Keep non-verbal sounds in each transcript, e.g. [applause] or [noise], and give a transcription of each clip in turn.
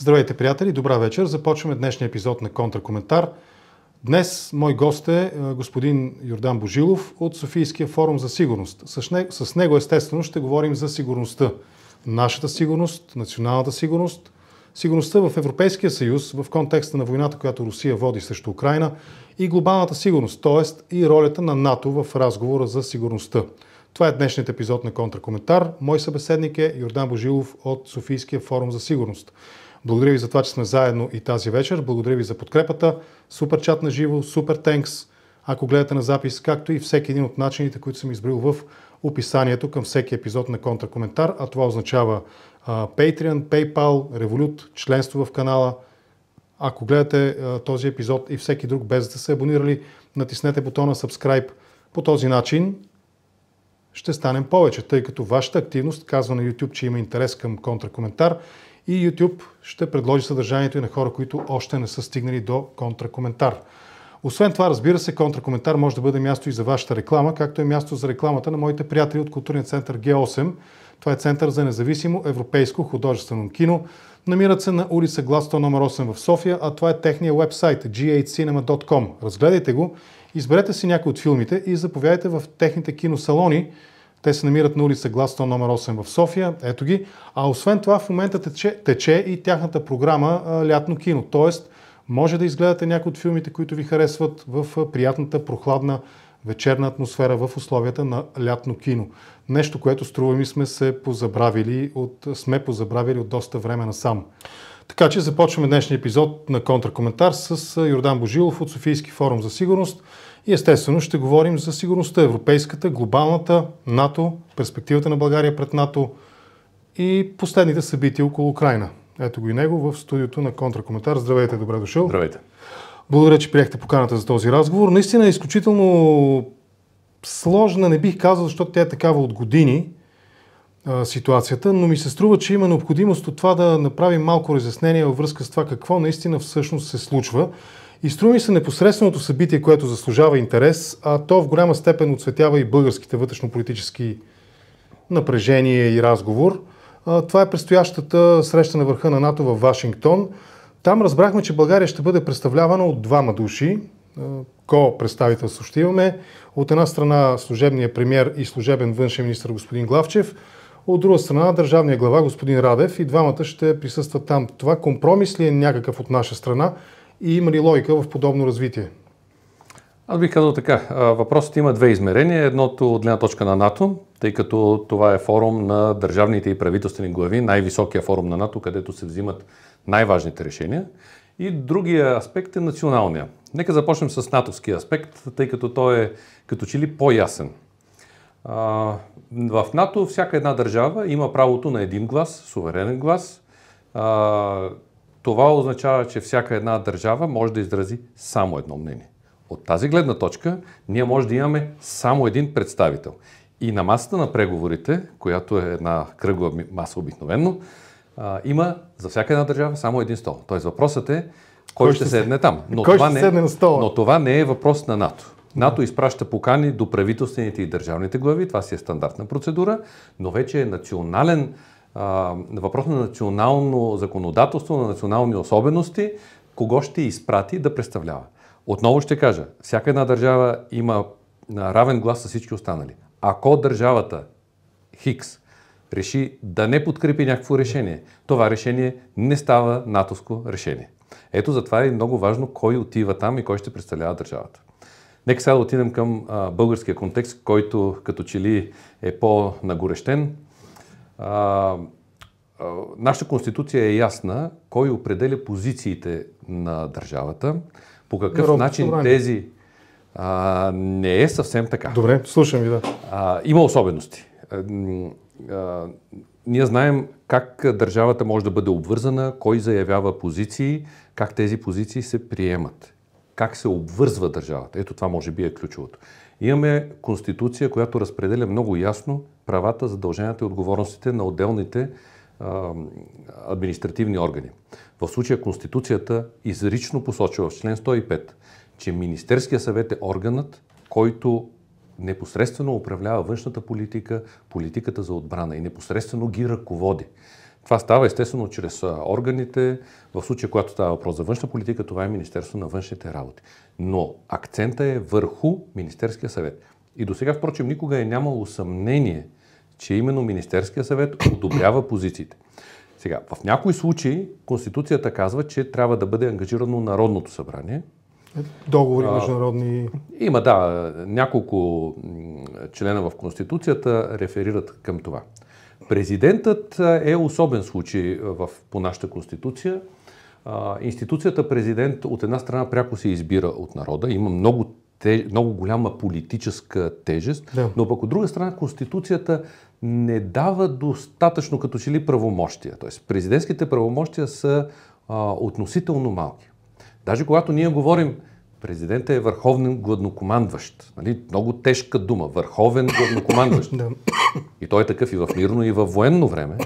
Здравейте, приятели! Добра вечер! Започваме днешния епизод на Контракоментар. Днес мой гост е, е господин Йордан Божилов от Софийския форум за сигурност. С него, естествено ще говорим за сигурността. Нашата сигурност, националната сигурност, сигурността в Европейския съюз в контекста на войната, която Русия води срещу Украина и глобалната сигурност, т.е. и ролята на НАТО в разговора за сигурността. Това е днешният епизод на Контракоментар. Мой събеседник е Йордан Божилов от Софийския форум за сигурност. Благодаря ви за това, че сме заедно и тази вечер. Благодаря ви за подкрепата. Супер чат на живо, супер тенкс, ако гледате на запис, както и всеки един от начините, които съм избрал в описанието към всеки епизод на Контракоментар, а това означава а, Patreon, PayPal, Revolut, членство в канала. Ако гледате а, този епизод и всеки друг без да се абонирали, натиснете бутона Subscribe. По този начин ще станем повече, тъй като вашата активност казва на YouTube, че има интерес към контракоментар и YouTube ще предложи съдържанието и на хора, които още не са стигнали до контракоментар. Освен това, разбира се, контракоментар може да бъде място и за вашата реклама, както е място за рекламата на моите приятели от културния център Г8. Това е център за независимо европейско художествено кино. Намират се на улица Гласто номер 8 в София, а това е техния вебсайт g8cinema.com. Разгледайте го, изберете си някой от филмите и заповядайте в техните киносалони – те се намират на улица глас 100, номер 8 в София. Ето ги. А освен това в момента тече, тече и тяхната програма а, Лятно кино. Тоест, може да изгледате някои от филмите, които ви харесват в приятната, прохладна вечерна атмосфера в условията на лятно кино. Нещо, което струва ми сме се позабравили от, сме позабравили от доста време насам. Така че започваме днешния епизод на Контракоментар с Йордан Божилов от Софийски форум за сигурност. И естествено ще говорим за сигурността, европейската, глобалната, НАТО, перспективата на България пред НАТО и последните събития около Украина. Ето го и него в студиото на Контракоментар. Здравейте, добре дошъл. Здравейте. Благодаря, че приехте поканата за този разговор. Наистина е изключително сложна, не бих казал, защото тя е такава от години а, ситуацията, но ми се струва, че има необходимост от това да направим малко разяснение във връзка с това какво наистина всъщност се случва. И струми се непосредственото събитие, което заслужава интерес, а то в голяма степен отсветява и българските вътрешно-политически напрежения и разговор. Това е предстоящата среща на върха на НАТО в Вашингтон. Там разбрахме, че България ще бъде представлявана от двама души. Ко представител ще имаме. От една страна служебния премьер и служебен външен министр господин Главчев, от друга страна държавния глава господин Радев и двамата ще присъстват там. Това компромис ли е някакъв от наша страна? И има ли логика в подобно развитие? Аз бих казал така. Въпросът има две измерения. Едното от гледна точка на НАТО, тъй като това е форум на държавните и правителствени глави, най-високия форум на НАТО, където се взимат най-важните решения. И другия аспект е националния. Нека започнем с натовския аспект, тъй като той е като че ли по-ясен. В НАТО всяка една държава има правото на един глас, суверенен глас, това означава, че всяка една държава може да изрази само едно мнение. От тази гледна точка ние може да имаме само един представител. И на масата на преговорите, която е една кръгла маса обикновенно, има за всяка една държава само един стол. Тоест въпросът е кой, кой ще, ще седне там. Но кой това ще не, е- седне на стола? Но това не е въпрос на НАТО. НАТО изпраща покани до правителствените и държавните глави, това си е стандартна процедура, но вече е национален въпрос на национално законодателство, на национални особености, кого ще изпрати да представлява. Отново ще кажа, всяка една държава има равен глас с всички останали. Ако държавата Хикс реши да не подкрепи някакво решение, това решение не става натовско решение. Ето затова е много важно кой отива там и кой ще представлява държавата. Нека сега да отидем към а, българския контекст, който като че ли е по-нагорещен а, а, нашата конституция е ясна кой определя позициите на държавата, по какъв Добре, начин събрание. тези... А, не е съвсем така. Добре, слушам ви, да. А, има особености. А, а, ние знаем как държавата може да бъде обвързана, кой заявява позиции, как тези позиции се приемат, как се обвързва държавата. Ето това може би е ключовото. Имаме конституция, която разпределя много ясно правата, задълженията и отговорностите на отделните а, административни органи. В случая Конституцията изрично посочва в член 105, че Министерския съвет е органът, който непосредствено управлява външната политика, политиката за отбрана и непосредствено ги ръководи. Това става естествено чрез органите. В случая, когато става въпрос за външна политика, това е Министерство на външните работи но акцента е върху Министерския съвет. И до сега, впрочем, никога е нямало съмнение, че именно Министерския съвет одобрява позициите. Сега, в някои случаи Конституцията казва, че трябва да бъде ангажирано Народното събрание. Договори а, международни. Има, да. Няколко члена в Конституцията реферират към това. Президентът е особен случай в, по нашата Конституция а, институцията президент от една страна пряко се избира от народа, има много, те, много голяма политическа тежест, да. но пък от друга страна Конституцията не дава достатъчно като че ли правомощия. Тоест президентските правомощия са а, относително малки. Даже когато ние говорим Президентът е върховен гладнокомандващ. Нали? Много тежка дума. Върховен гладнокомандващ. [laughs] и той е такъв и в мирно, и в военно време.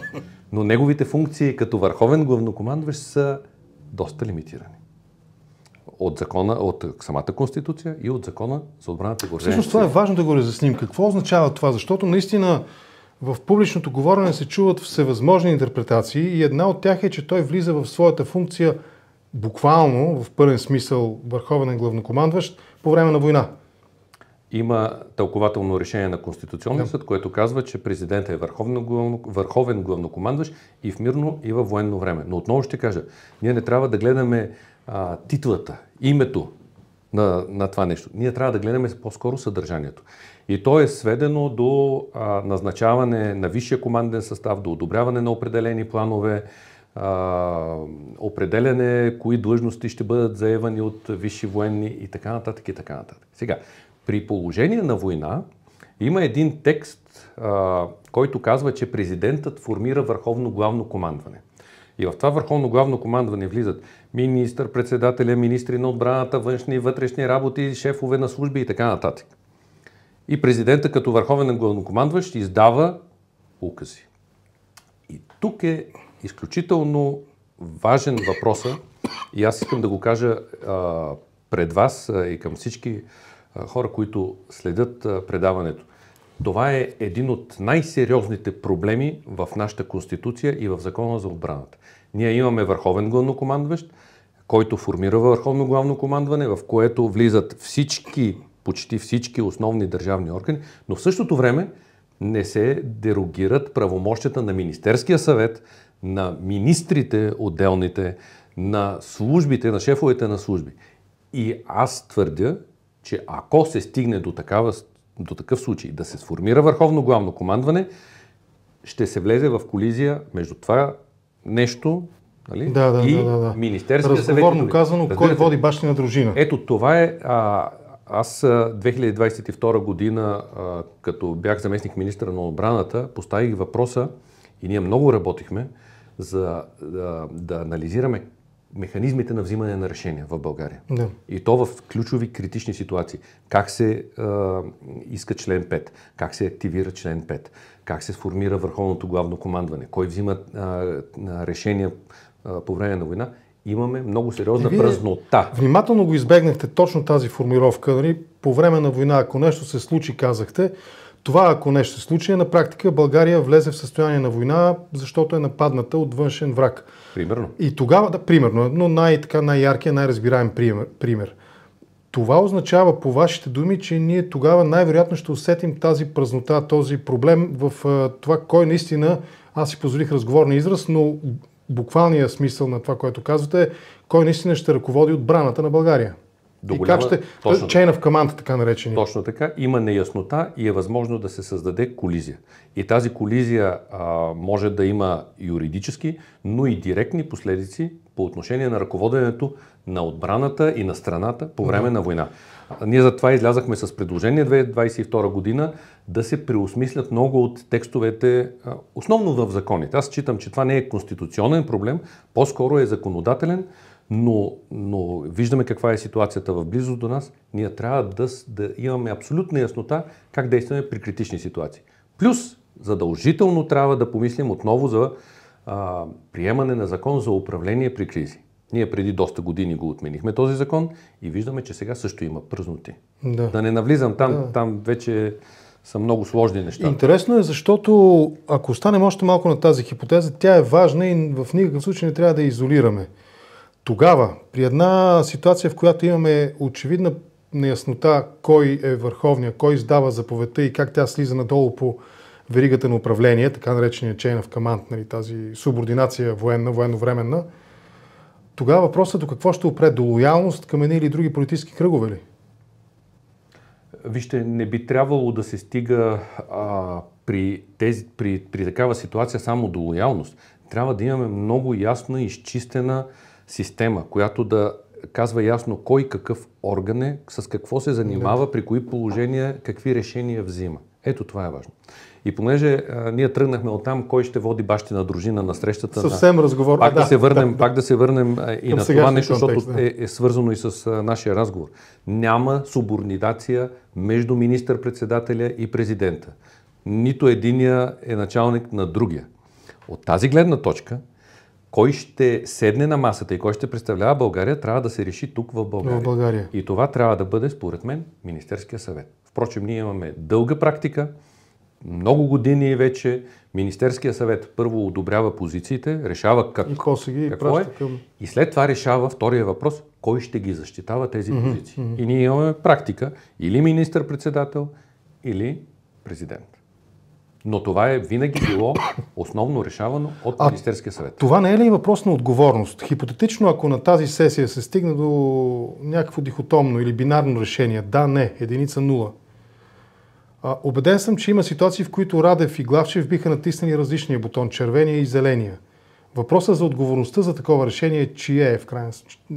Но неговите функции като върховен главнокомандващ са доста лимитирани. От закона, от самата конституция и от закона за отбраната и въоръжението. Всъщност това е важно да го разясним. Какво означава това? Защото наистина в публичното говорене се чуват всевъзможни интерпретации и една от тях е, че той влиза в своята функция буквално, в пълен смисъл, върховен главнокомандващ по време на война. Има тълкователно решение на Конституционния съд, което казва, че президентът е върховен, главно, върховен главнокомандващ и в мирно, и във военно време. Но отново ще кажа, ние не трябва да гледаме а, титлата, името на, на това нещо. Ние трябва да гледаме по-скоро съдържанието. И то е сведено до а, назначаване на висшия команден състав, до одобряване на определени планове, а, определяне кои длъжности ще бъдат заевани от висши военни и така нататък и така нататък. Сега, при положение на война има един текст, а, който казва, че президентът формира върховно главно командване. И в това върховно главно командване влизат министър, председателя, министри на отбраната, външни и вътрешни работи, шефове на служби и така нататък. И президента като върховен главнокомандващ издава укази. И тук е изключително важен въпроса и аз искам да го кажа а, пред вас а, и към всички хора, които следят предаването. Това е един от най-сериозните проблеми в нашата Конституция и в Закона за отбраната. Ние имаме върховен главнокомандващ, който формира върховно главно командване, в което влизат всички, почти всички основни държавни органи, но в същото време не се дерогират правомощията на Министерския съвет, на министрите отделните, на службите, на шефовете на служби. И аз твърдя, че ако се стигне до, такава, до такъв случай да се сформира върховно главно командване, ще се влезе в колизия между това нещо нали? да, да, и да, да, да. Министерския съвет. Разговорно казано, кой води бащина дружина. Ето това е... А, аз 2022 година, а, като бях заместник министър на отбраната, поставих въпроса и ние много работихме за да, да анализираме механизмите на взимане на решения в България. Да. И то в ключови критични ситуации. Как се а, иска член 5, как се активира член 5, как се сформира върховното главно командване, кой взима а, решения а, по време на война. Имаме много сериозна вие празнота. Внимателно го избегнахте точно тази формировка. Нали? По време на война, ако нещо се случи, казахте, това, ако нещо се случи, е на практика България влезе в състояние на война, защото е нападната от външен враг. Примерно. И тогава, да, примерно, но най-така най-яркият, най-разбираем пример. пример. Това означава, по вашите думи, че ние тогава най-вероятно ще усетим тази празнота, този проблем в а, това, кой наистина, аз си позволих разговорния израз, но буквалният смисъл на това, което казвате, е кой наистина ще ръководи отбраната на България. До и как ще... Точно... Chain of command, така наречени. Точно така. Има неяснота и е възможно да се създаде колизия. И тази колизия а, може да има юридически, но и директни последици по отношение на ръководенето на отбраната и на страната по време да. на война. Ние затова излязахме с предложение 2022 година да се преосмислят много от текстовете, основно в законите. Аз считам, че това не е конституционен проблем, по-скоро е законодателен, но, но виждаме каква е ситуацията в близост до нас. Ние трябва да, да имаме абсолютна яснота как действаме при критични ситуации. Плюс задължително трябва да помислим отново за а, приемане на закон за управление при кризи. Ние преди доста години го отменихме този закон и виждаме, че сега също има пръзноти. Да, да не навлизам там, да. там вече са много сложни неща. Интересно е, защото ако останем още малко на тази хипотеза, тя е важна и в никакъв случай не трябва да я изолираме. Тогава, при една ситуация, в която имаме очевидна неяснота кой е върховния, кой издава заповедта и как тя слиза надолу по веригата на управление, така наречения chain of command, нали, тази субординация военна, военновременна, тогава въпросът е до какво ще опре? До лоялност към едни или други политически кръгове ли? Вижте, не би трябвало да се стига а, при, тези, при, при такава ситуация само до лоялност. Трябва да имаме много ясна, изчистена, система, която да казва ясно кой какъв орган е, с какво се занимава, при кои положения, какви решения взима. Ето това е важно. И понеже а, ние тръгнахме от там, кой ще води бащина дружина на срещата. Съвсем на... разговор. Пак, да, да, се върнем, да, пак да се върнем а, и на това нещо, защото е, е свързано и с а, нашия разговор. Няма субординация между министър-председателя и президента. Нито единия е началник на другия. От тази гледна точка, кой ще седне на масата и кой ще представлява България, трябва да се реши тук в България. В България. И това трябва да бъде, според мен, Министерския съвет. Впрочем, ние имаме дълга практика, много години вече Министерския съвет първо одобрява позициите, решава как, и после ги какво е, към... и след това решава втория въпрос, кой ще ги защитава тези mm-hmm, позиции. Mm-hmm. И ние имаме практика, или министър-председател, или президент. Но това е винаги било основно решавано от Министерския съвет. Това не е ли въпрос на отговорност? Хипотетично, ако на тази сесия се стигне до някакво дихотомно или бинарно решение, да, не, единица нула, Обеден убеден съм, че има ситуации, в които Радев и Главчев биха натиснали различния бутон, червения и зеления. Въпросът за отговорността за такова решение е е, чия е в крайна,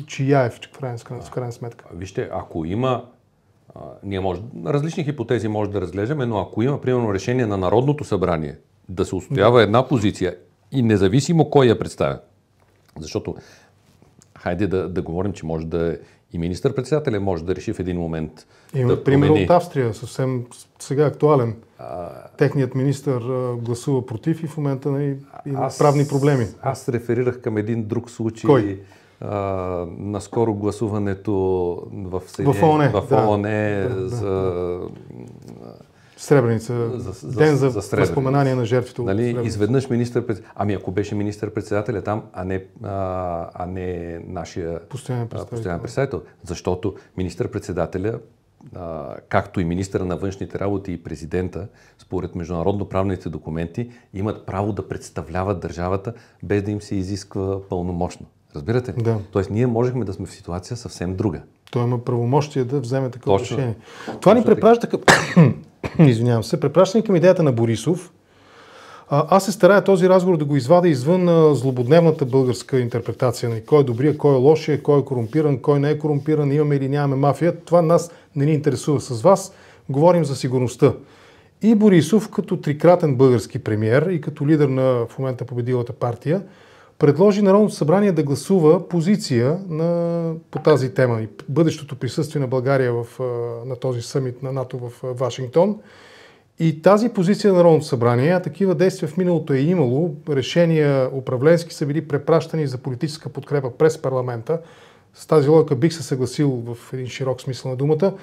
чия е в крайна, в крайна сметка? Вижте, ако има ние може, различни хипотези може да разглеждаме, но ако има, примерно, решение на Народното събрание да се устоява една позиция и независимо кой я представя, защото, хайде да, да говорим, че може да е и министър-председателя може да реши в един момент. Има да пример промени. от Австрия, съвсем сега актуален. А... Техният министър гласува против и в момента на и, и аз, правни проблеми. Аз реферирах към един друг случай. Кой? наскоро гласуването в, в ООН, е да, да, за... Сребреница, за, за, ден за, за възпоменание на жертвите нали, Изведнъж министър Ами ако беше министър-председателя там, а не, а, а не нашия постоянен представител. Постоянен представител защото министър-председателя а, както и министър на външните работи и президента, според международно правните документи, имат право да представляват държавата без да им се изисква пълномощно. Разбирате ли? Да. Тоест ние можехме да сме в ситуация съвсем друга. Той има правомощие да вземе такова Точно. решение. Това Точно ни препраща към... [coughs] Извинявам се, препращане към идеята на Борисов. А, аз се старая този разговор да го извада извън а, злободневната българска интерпретация на нали? кой е добрия, кой е лошия, кой е корумпиран, кой не е корумпиран, имаме или нямаме мафия. Това нас не ни интересува с вас. Говорим за сигурността. И Борисов като трикратен български премьер и като лидер на в момента победилата партия – предложи Народното събрание да гласува позиция на, по тази тема и бъдещото присъствие на България в, на този съмит на НАТО в Вашингтон. И тази позиция на Народното събрание, а такива действия в миналото е имало, решения управленски са били препращани за политическа подкрепа през парламента, с тази логика бих се съгласил в един широк смисъл на думата,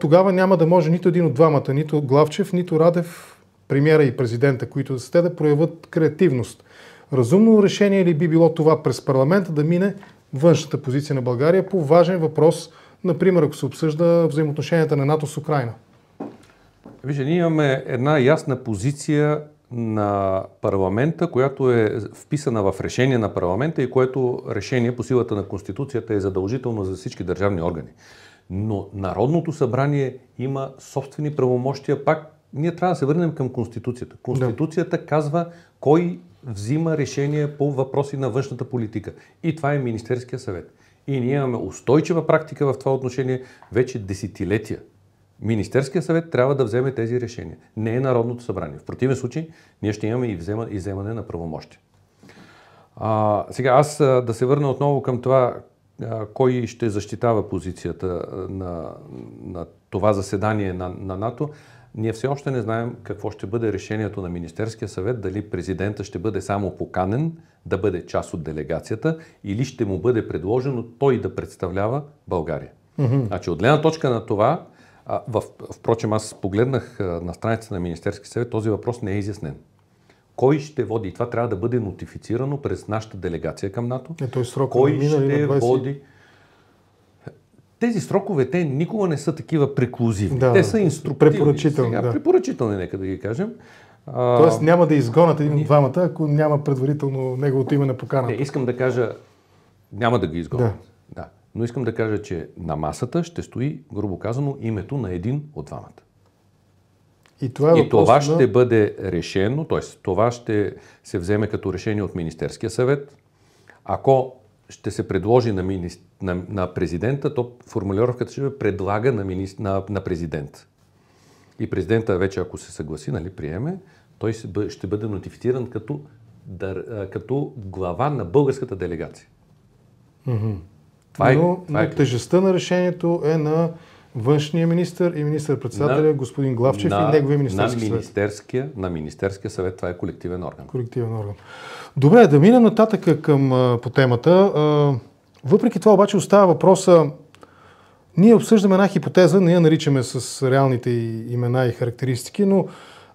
тогава няма да може нито един от двамата, нито Главчев, нито Радев, премьера и президента, които да сте, да проявят креативност – Разумно решение ли би било това през парламента да мине външната позиция на България по важен въпрос, например, ако се обсъжда взаимоотношенията на НАТО с Украина? Вижте, ние имаме една ясна позиция на парламента, която е вписана в решение на парламента и което решение по силата на Конституцията е задължително за всички държавни органи. Но Народното събрание има собствени правомощия. Пак ние трябва да се върнем към Конституцията. Конституцията да. казва кой взима решения по въпроси на външната политика. И това е Министерския съвет. И ние имаме устойчива практика в това отношение вече десетилетия. Министерския съвет трябва да вземе тези решения. Не е Народното събрание. В противен случай ние ще имаме и, взема, и вземане на правомощи. А, сега аз да се върна отново към това, а, кой ще защитава позицията на, на това заседание на, на НАТО. Ние все още не знаем какво ще бъде решението на Министерския съвет, дали президента ще бъде само поканен да бъде част от делегацията или ще му бъде предложено той да представлява България. Mm-hmm. Значи от гледна точка на това, а, в, впрочем аз погледнах а, на страницата на Министерския съвет, този въпрос не е изяснен. Кой ще води? И това трябва да бъде нотифицирано през нашата делегация към НАТО. Е, той срок кой ще води? тези срокове, те никога не са такива преклузивни. Да, те са инструктивни. Препоръчителни. Сега. Да. Препоръчителни, нека да ги кажем. Тоест няма да изгонят един от двамата, ако няма предварително неговото име на покана. Не, искам да кажа, няма да ги изгонят. Да. да. Но искам да кажа, че на масата ще стои, грубо казано, името на един от двамата. И това, е и това ще да... бъде решено, т.е. това ще се вземе като решение от Министерския съвет. Ако ще се предложи на, мини... на, на президента, то формулировката ще бъде предлага на, мини... на, на президент. И президента вече, ако се съгласи, нали, приеме, той ще бъде нотифициран като, дър... като глава на българската делегация. Mm-hmm. Това е, но, това е... но тежестта на решението е на външния министр и министър-председателя господин Главчев на, и неговия министерски на министерския, съвет. На министерския съвет това е колективен орган. Колективен орган. Добре, да минем нататък към, по темата. Въпреки това обаче остава въпроса, ние обсъждаме една хипотеза, не я наричаме с реалните имена и характеристики, но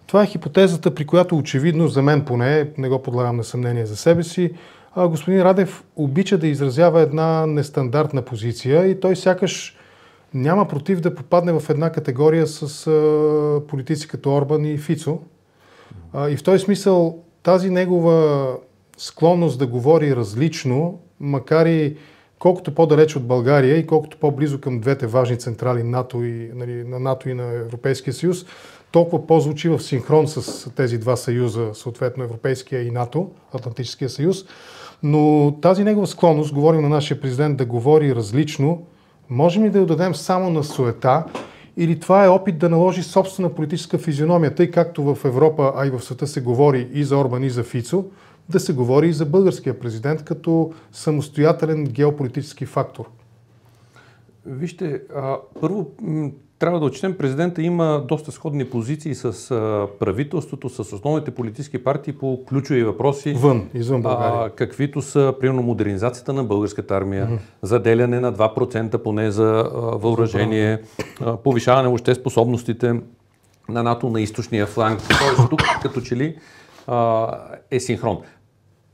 това е хипотезата, при която очевидно, за мен поне, не го подлагам на съмнение за себе си, господин Радев обича да изразява една нестандартна позиция и той сякаш няма против да попадне в една категория с а, политици като Орбан и Фицо. А, и в този смисъл тази негова склонност да говори различно, макар и колкото по-далеч от България и колкото по-близо към двете важни централи НАТО и, нали, на НАТО и на Европейския съюз, толкова по-звучи в синхрон с тези два съюза, съответно Европейския и НАТО, Атлантическия съюз. Но тази негова склонност, говорим на нашия президент да говори различно, Можем ли да я дадем само на суета или това е опит да наложи собствена политическа физиономия, тъй както в Европа, а и в света се говори и за Орбан, и за Фицо, да се говори и за българския президент като самостоятелен геополитически фактор? Вижте, първо трябва да отчетем, президента има доста сходни позиции с правителството, с основните политически партии по ключови въпроси. Вън, извън България. А, каквито са, примерно, модернизацията на българската армия, mm-hmm. заделяне на 2% поне за а, въоръжение, а, повишаване въобще способностите на НАТО на източния фланг. Тоест тук като че ли а, е синхрон.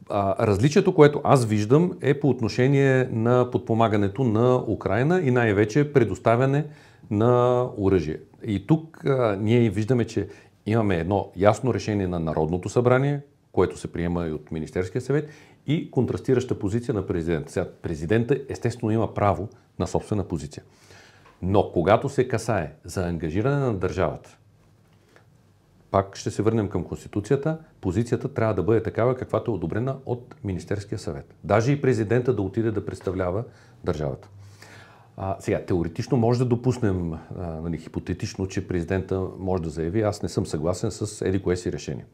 А, различието, което аз виждам е по отношение на подпомагането на Украина и най-вече предоставяне на оръжие. И тук а, ние виждаме, че имаме едно ясно решение на Народното събрание, което се приема и от Министерския съвет, и контрастираща позиция на президента. Сега, президента естествено има право на собствена позиция. Но когато се касае за ангажиране на държавата, пак ще се върнем към Конституцията, позицията трябва да бъде такава, каквато е одобрена от Министерския съвет. Даже и президента да отиде да представлява държавата. А, сега, теоретично може да допуснем, а, нали, хипотетично, че президента може да заяви, аз не съм съгласен с еди кое си решение.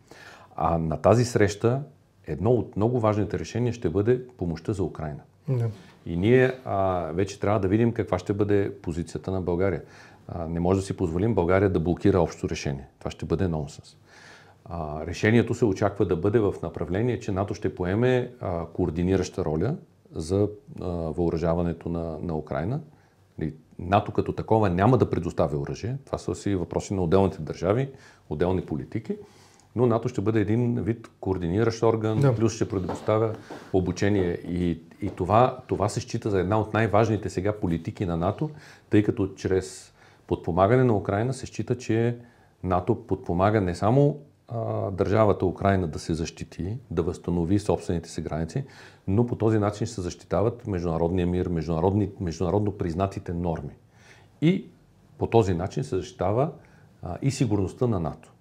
А на тази среща едно от много важните решения ще бъде помощта за Украина. Да. И ние а, вече трябва да видим каква ще бъде позицията на България. А, не може да си позволим България да блокира общо решение. Това ще бъде нонсенс. А, решението се очаква да бъде в направление, че НАТО ще поеме а, координираща роля за а, въоръжаването на, на Украина. Нали, НАТО като такова няма да предоставя оръжие. Това са си въпроси на отделните държави, отделни политики. Но НАТО ще бъде един вид координиращ орган, да. плюс ще предоставя обучение. И, и това, това се счита за една от най-важните сега политики на НАТО, тъй като чрез подпомагане на Украина се счита, че НАТО подпомага не само а, държавата Украина да се защити, да възстанови собствените си граници, но по този начин ще се защитават международния мир, международно признатите норми. И по този начин се защитава а, и сигурността на НАТО.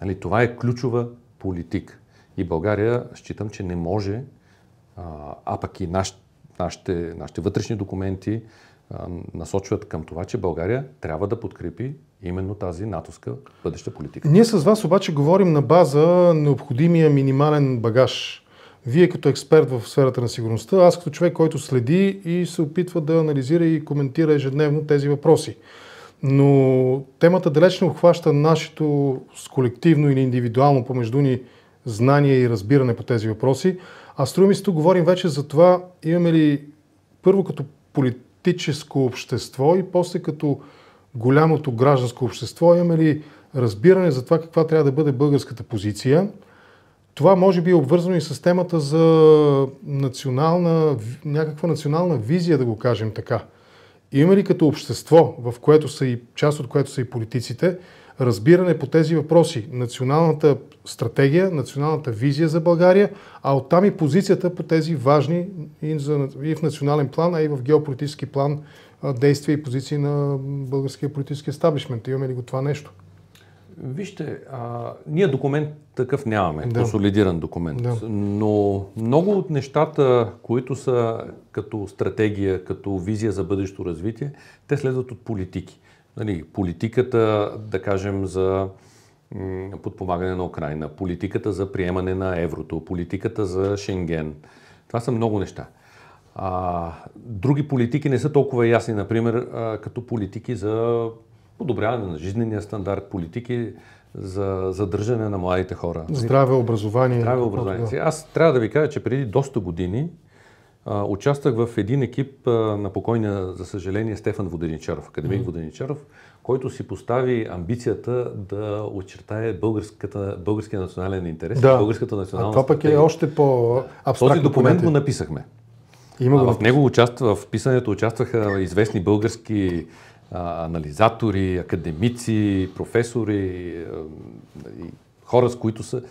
Али, това е ключова политика. И България считам, че не може, а, а пък и наш, нашите, нашите вътрешни документи а, насочват към това, че България трябва да подкрепи именно тази натовска бъдеща политика. Ние с вас обаче говорим на база необходимия минимален багаж. Вие като експерт в сферата на сигурността, аз като човек, който следи и се опитва да анализира и коментира ежедневно тези въпроси. Но темата далеч не обхваща нашето с колективно или индивидуално помежду ни знание и разбиране по тези въпроси. А струми ми се, тук говорим вече за това, имаме ли първо като политическо общество и после като голямото гражданско общество, имаме ли разбиране за това каква трябва да бъде българската позиция. Това може би е обвързано и с темата за национална, някаква национална визия, да го кажем така. Има ли като общество, в което са и част от което са и политиците, разбиране по тези въпроси, националната стратегия, националната визия за България, а оттам и позицията по тези важни и, в национален план, а и в геополитически план действия и позиции на българския политически естаблишмент. Имаме ли го това нещо? Вижте, а, ние документ такъв нямаме, да. консолидиран документ, да. но много от нещата, които са като стратегия, като визия за бъдещо развитие, те следват от политики. Нали, политиката, да кажем, за подпомагане на Украина, политиката за приемане на еврото, политиката за Шенген. Това са много неща. А, други политики не са толкова ясни, например, а, като политики за подобряване на жизнения стандарт, политики за задържане на младите хора. Здраве, образование. Здраве, образование. Да. Аз трябва да ви кажа, че преди доста години а, участвах в един екип а, на покойния, за съжаление, Стефан Воденичаров, академик mm-hmm. Воденичаров, който си постави амбицията да очертае българския национален интерес, да. българската национална а това пък е още по-абстрактно. Този документ го написахме. Има а, в него участва, в писането участваха известни български а, анализатори, академици, професори, а, хора, с които са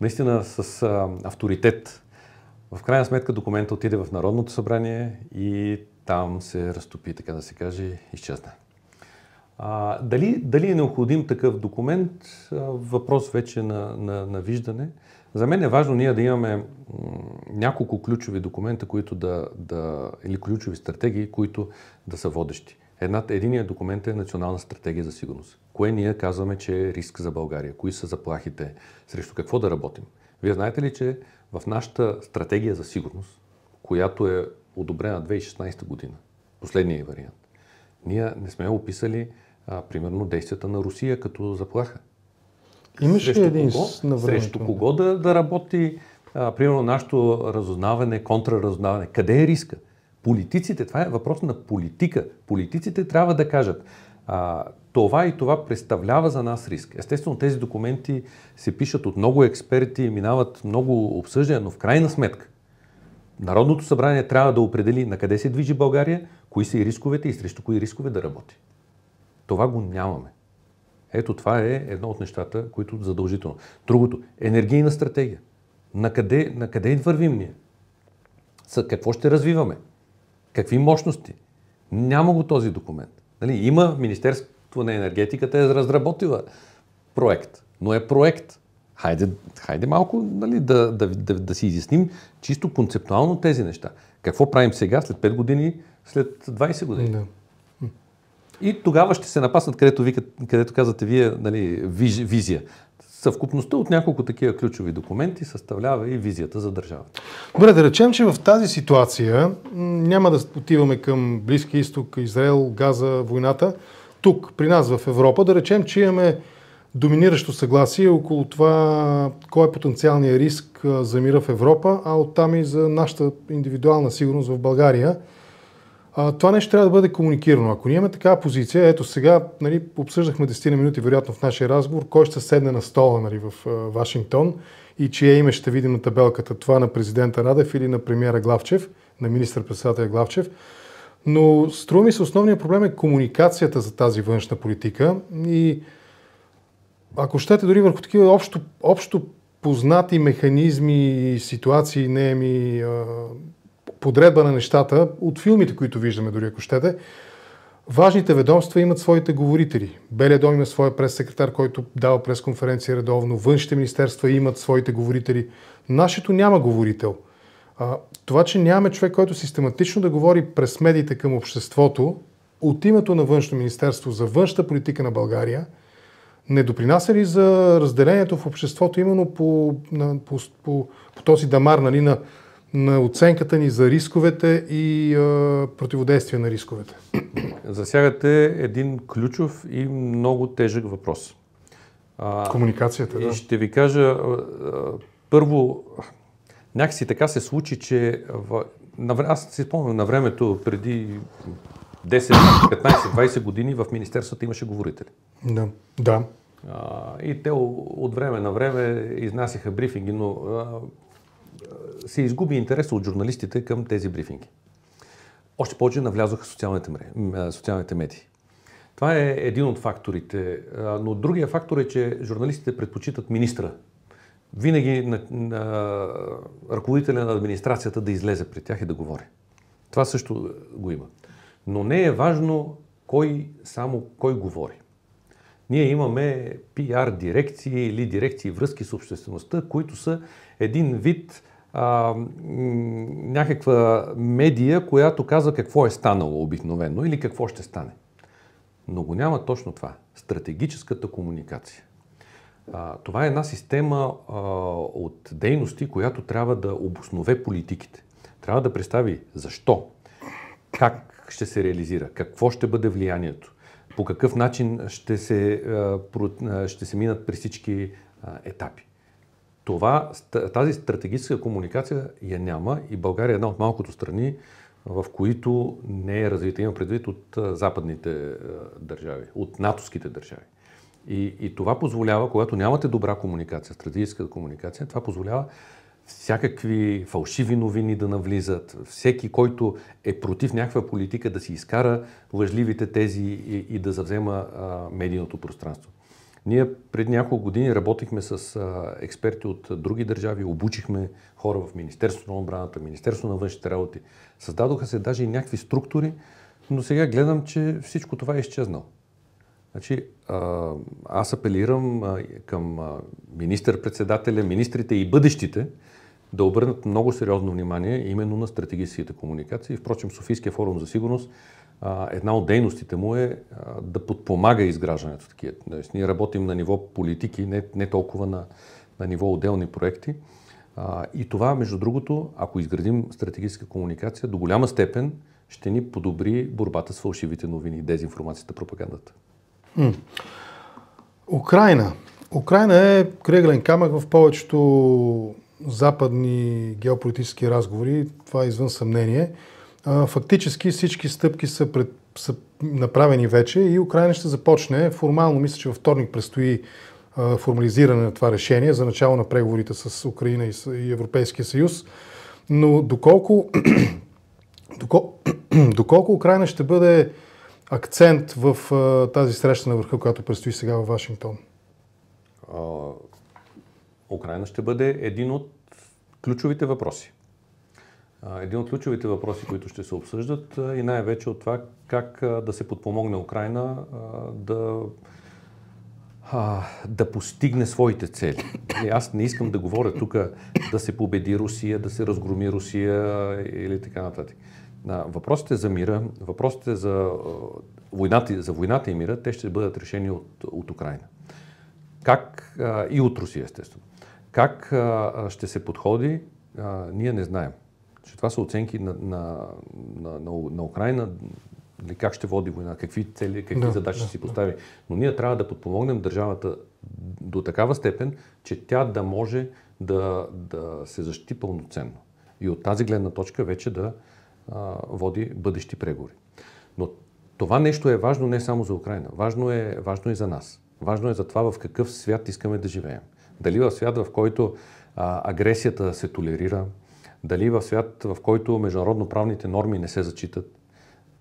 наистина с а, авторитет. В крайна сметка документа отиде в Народното събрание и там се разтопи, така да се каже, изчезна. А, дали, дали е необходим такъв документ? Въпрос вече на, на, на виждане. За мен е важно ние да имаме няколко ключови документа, които да, да, или ключови стратегии, които да са водещи. Едната, единият документ е Национална стратегия за сигурност. Кое ние казваме, че е риск за България? Кои са заплахите? Срещу какво да работим? Вие знаете ли, че в нашата стратегия за сигурност, която е одобрена 2016 година, последния вариант, ние не сме описали, а, примерно, действията на Русия като заплаха. Имаш срещу един кого, на срещу кого да, да работи, а, примерно, нашето разузнаване, контраразузнаване. Къде е риска? Политиците, това е въпрос на политика. Политиците трябва да кажат, а, това и това представлява за нас риск. Естествено, тези документи се пишат от много експерти, минават много обсъждания, но в крайна сметка Народното събрание трябва да определи на къде се движи България, кои са и рисковете и срещу кои рискове да работи. Това го нямаме. Ето това е едно от нещата, които задължително. Другото, енергийна стратегия. На къде, на къде вървим ние? С какво ще развиваме? Какви мощности? Няма го този документ. Нали? Има Министерството на енергетиката е разработила проект, но е проект. Хайде, хайде малко нали, да, да, да, да си изясним чисто концептуално тези неща. Какво правим сега, след 5 години, след 20 години? Да. И тогава ще се напаснат, където, ви, където казвате вие нали, визия. Съвкупността от няколко такива ключови документи съставлява и визията за държавата. Добре, да речем, че в тази ситуация няма да отиваме към Близки изток, Израел, Газа, войната. Тук, при нас в Европа, да речем, че имаме доминиращо съгласие около това кой е потенциалният риск за мира в Европа, а оттам и за нашата индивидуална сигурност в България – а, това нещо трябва да бъде комуникирано. Ако ние имаме такава позиция, ето сега нали, обсъждахме 10 на минути, вероятно в нашия разговор, кой ще седне на стола нали, в а, Вашингтон и чие име ще видим на табелката, това на президента Радев или на премиера Главчев, на министър-председателя Главчев. Но струва ми се основният проблем е комуникацията за тази външна политика и ако щете дори върху такива общо, общо познати механизми и ситуации, не ми а, подредба на нещата, от филмите, които виждаме дори ако щете, важните ведомства имат своите говорители. Белия дом има своя прес-секретар, който дава пресконференция редовно. Външните министерства имат своите говорители. Нашето няма говорител. А, това, че нямаме човек, който систематично да говори през медиите към обществото, от името на Външно министерство за външната политика на България, не допринася ли за разделението в обществото именно по, на, по, по, по този дамар нали, на на оценката ни за рисковете и а, противодействие на рисковете. Засягате един ключов и много тежък въпрос. А, Комуникацията, да. И ще ви кажа, а, първо, някакси така се случи, че в, аз си спомням на времето преди 10, 15, 20 години в Министерството имаше говорители. Да. да. А, и те от време на време изнасяха брифинги, но а, се изгуби интерес от журналистите към тези брифинги. Още повече навлязоха социалните, социалните медии. Това е един от факторите, но другия фактор е, че журналистите предпочитат министра. Винаги на, на, ръководителя на администрацията да излезе при тях и да говори. Това също е, го има. Но не е важно кой само кой говори. Ние имаме пиар дирекции или дирекции връзки с обществеността, които са един вид а, някаква медия, която казва какво е станало обикновено или какво ще стане. Но го няма точно това. Стратегическата комуникация. А, това е една система а, от дейности, която трябва да обоснове политиките. Трябва да представи защо, как ще се реализира, какво ще бъде влиянието, по какъв начин ще се, ще се минат при всички етапи. Това, тази стратегическа комуникация я няма и България е една от малкото страни, в които не е развита. Има предвид от западните държави, от натовските държави. И, и това позволява, когато нямате добра комуникация, стратегическа комуникация, това позволява всякакви фалшиви новини да навлизат, всеки, който е против някаква политика, да си изкара лъжливите тези и, и да завзема а, медийното пространство. Ние пред няколко години работихме с експерти от други държави, обучихме хора в Министерството на отбраната, Министерството на външните работи. Създадоха се даже и някакви структури, но сега гледам, че всичко това е изчезнало. Значи, аз апелирам към министър-председателя, министрите и бъдещите да обърнат много сериозно внимание именно на стратегическите комуникации. Впрочем, Софийския форум за сигурност една от дейностите му е да подпомага изграждането такива. Тоест, ние работим на ниво политики, не, не толкова на, на ниво отделни проекти. И това, между другото, ако изградим стратегическа комуникация, до голяма степен ще ни подобри борбата с фалшивите новини, дезинформацията, пропагандата. М. Украина. Украина е кръглен камък в повечето западни геополитически разговори. Това е извън съмнение. Фактически всички стъпки са, пред, са направени вече и Украина ще започне. Формално мисля, че във вторник предстои формализиране на това решение за начало на преговорите с Украина и Европейския съюз. Но доколко, [clears throat] доколко, [clears throat] доколко Украина ще бъде акцент в тази среща на върха, която предстои сега в Вашингтон? Украина ще бъде един от ключовите въпроси един от ключовите въпроси, които ще се обсъждат и най-вече от това как да се подпомогне Украина да, да постигне своите цели. И аз не искам да говоря тук да се победи Русия, да се разгроми Русия или така нататък. Въпросите за мира, въпросите за войната, за войната и мира, те ще бъдат решени от, от Украина. Как и от Русия, естествено. Как ще се подходи, ние не знаем че това са оценки на, на, на, на, на Украина, нали, как ще води война, какви цели, какви да, задачи да, си постави. Да. Но ние трябва да подпомогнем държавата до такава степен, че тя да може да, да се защити пълноценно. И от тази гледна точка вече да а, води бъдещи преговори. Но това нещо е важно не само за Украина, важно е, важно е за нас. Важно е за това в какъв свят искаме да живеем. Дали в свят, в който а, агресията се толерира, дали в свят, в който международно-правните норми не се зачитат,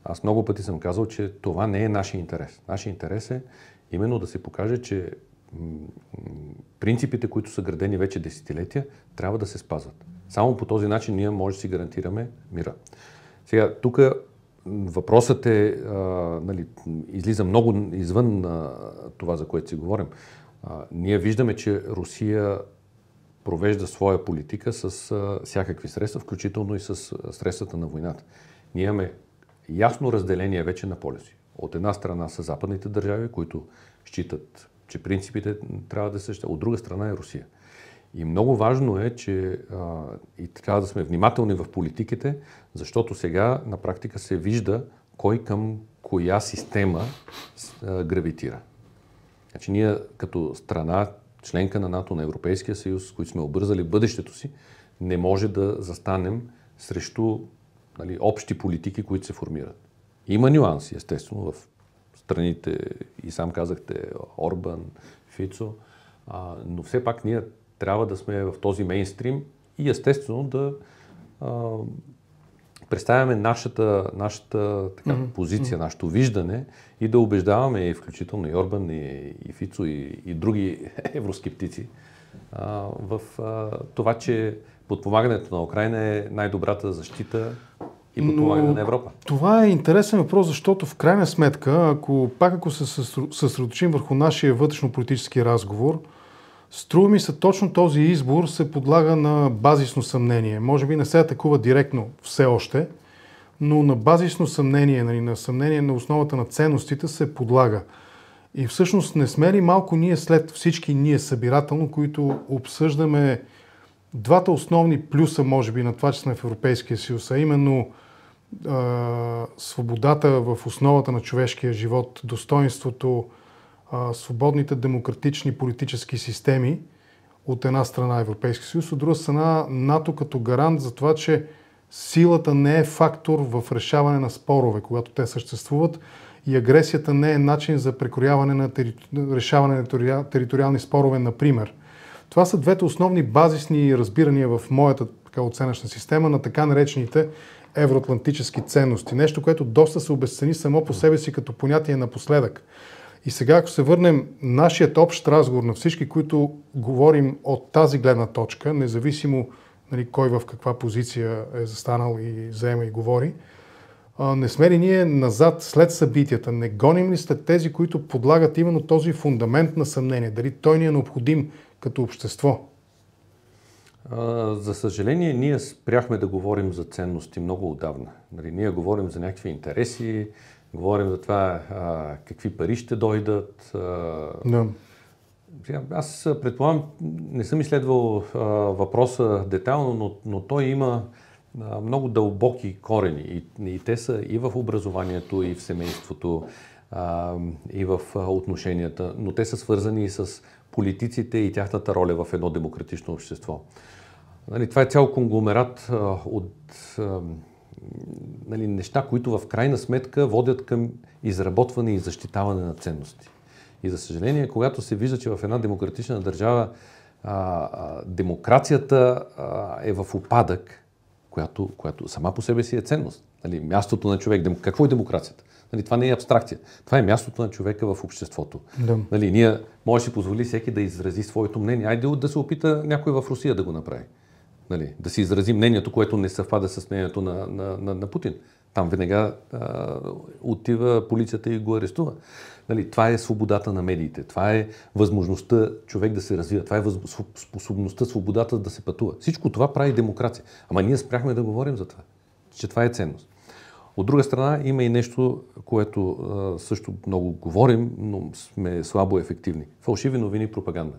аз много пъти съм казал, че това не е нашия интерес. Нашия интерес е именно да се покаже, че принципите, които са градени вече десетилетия, трябва да се спазват. Само по този начин ние може да си гарантираме мира. Сега, тук въпросът е, а, нали, излиза много извън а, това, за което си говорим. А, ние виждаме, че Русия провежда своя политика с а, всякакви средства, включително и с средствата на войната. Ние имаме ясно разделение вече на полюси. От една страна са западните държави, които считат, че принципите трябва да съществуват, от друга страна е Русия. И много важно е, че а, и трябва да сме внимателни в политиките, защото сега на практика се вижда кой към коя система а, гравитира. Значи ние като страна членка на НАТО, на Европейския съюз, с които сме обързали бъдещето си, не може да застанем срещу нали, общи политики, които се формират. Има нюанси, естествено, в страните, и сам казахте, Орбан, Фицо, а, но все пак ние трябва да сме в този мейнстрим и естествено да а, представяме нашата, нашата така, mm-hmm. позиция, mm-hmm. нашето виждане и да убеждаваме включително и Орбан, и, и Фицо, и, и други [laughs] евроскептици а, в а, това, че подпомагането на Украина е най-добрата защита и подпомагане на Европа. Това е интересен въпрос, защото в крайна сметка, ако пак ако се съсредоточим върху нашия вътрешно-политически разговор, Струва ми се точно този избор се подлага на базисно съмнение. Може би не се атакува директно все още, но на базисно съмнение, нали, на съмнение на основата на ценностите се подлага. И всъщност не сме ли малко ние след всички ние събирателно, които обсъждаме двата основни плюса, може би, на това, че сме в Европейския съюз, а именно свободата в основата на човешкия живот, достоинството, а, свободните демократични политически системи от една страна Европейски съюз, от друга страна НАТО като гарант за това, че силата не е фактор в решаване на спорове, когато те съществуват и агресията не е начин за прекрояване на тери... решаване на тери... териториални спорове, например. Това са двете основни базисни разбирания в моята така оценъчна система на така наречените евроатлантически ценности. Нещо, което доста се обесцени само по себе си като понятие напоследък. И сега, ако се върнем нашият общ разговор на всички, които говорим от тази гледна точка, независимо нали, кой в каква позиция е застанал и заема и говори, не сме ли ние назад след събитията? Не гоним ли сте тези, които подлагат именно този фундамент на съмнение? Дали той ни е необходим като общество? за съжаление, ние спряхме да говорим за ценности много отдавна. Нали, ние говорим за някакви интереси, Говорим за това а, какви пари ще дойдат. А, да. Аз предполагам, не съм изследвал а, въпроса детайлно, но, но той има а, много дълбоки корени и, и те са и в образованието, и в семейството, а, и в отношенията, но те са свързани и с политиците и тяхната роля в едно демократично общество. Нали, това е цял конгломерат а, от а, нали, неща, които в крайна сметка водят към изработване и защитаване на ценности. И за съжаление, когато се вижда, че в една демократична държава а, а, демокрацията а, е в опадък, която, която сама по себе си е ценност. Нали, мястото на човек. Какво е демокрацията? Нали, това не е абстракция. Това е мястото на човека в обществото. Да. Нали, ние може да си позволи всеки да изрази своето мнение. Айде да се опита някой в Русия да го направи нали, да си изрази мнението, което не съвпада с мнението на, на, на, на Путин. Там веднага а, отива полицията и го арестува. Нали, това е свободата на медиите, това е възможността човек да се развива, това е въз... способността, свободата да се пътува. Всичко това прави демокрация. Ама ние спряхме да говорим за това, че това е ценност. От друга страна има и нещо, което а, също много говорим, но сме слабо ефективни. Фалшиви новини и пропаганда.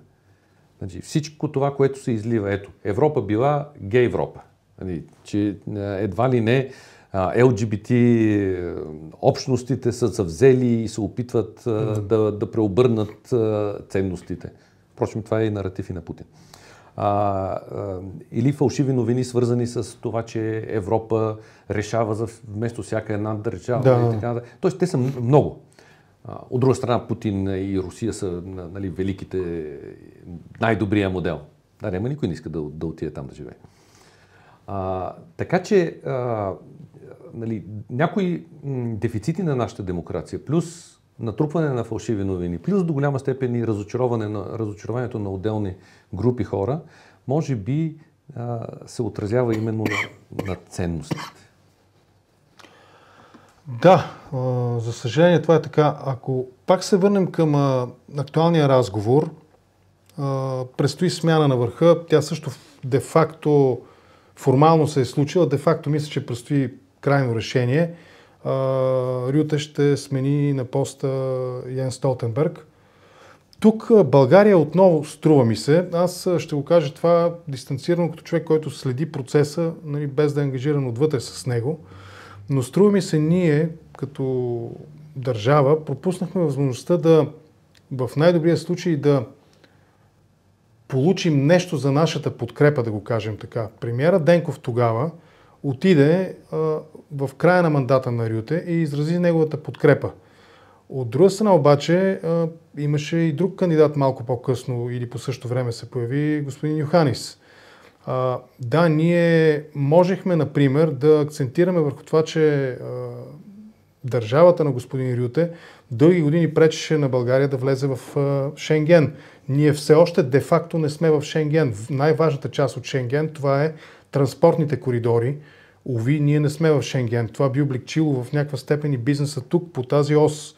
Значи, всичко това, което се излива, ето, Европа била гей Европа. Значи, че е, едва ли не ЛГБТ е, общностите са завзели взели и се опитват mm-hmm. да, да преобърнат ценностите. Впрочем, това е и наратив и на Путин. А, а, или фалшиви новини, свързани с това, че Европа решава за вместо всяка една държава. Да. И така, Тоест, те са много. От друга страна, Путин и Русия са нали, великите, най-добрия модел. Да, няма никой не иска да, да отиде там да живее. А, така че, а, нали, някои дефицити на нашата демокрация, плюс натрупване на фалшиви новини, плюс до голяма степен и разочарование на, разочарованието на отделни групи хора, може би а, се отразява именно на, на ценностите. Да, за съжаление това е така. Ако пак се върнем към актуалния разговор, предстои смяна на върха. Тя също де-факто формално се е случила. Де-факто мисля, че предстои крайно решение. Рюте ще смени на поста Йен Столтенберг. Тук България отново струва ми се. Аз ще го кажа това дистанцирано като човек, който следи процеса, нали, без да е ангажиран отвътре с него. Но струва ми се ние, като държава, пропуснахме възможността да, в най-добрия случай, да получим нещо за нашата подкрепа, да го кажем така. Премьера Денков тогава отиде а, в края на мандата на Рюте и изрази неговата подкрепа. От друга страна обаче а, имаше и друг кандидат малко по-късно или по същото време се появи господин Йоханис. А, да, ние можехме, например, да акцентираме върху това, че а, държавата на господин Рюте дълги години пречеше на България да влезе в а, Шенген. Ние все още де-факто не сме в Шенген. Най-важната част от Шенген това е транспортните коридори. Ови, ние не сме в Шенген. Това би облегчило в някаква степен и бизнеса тук по тази ос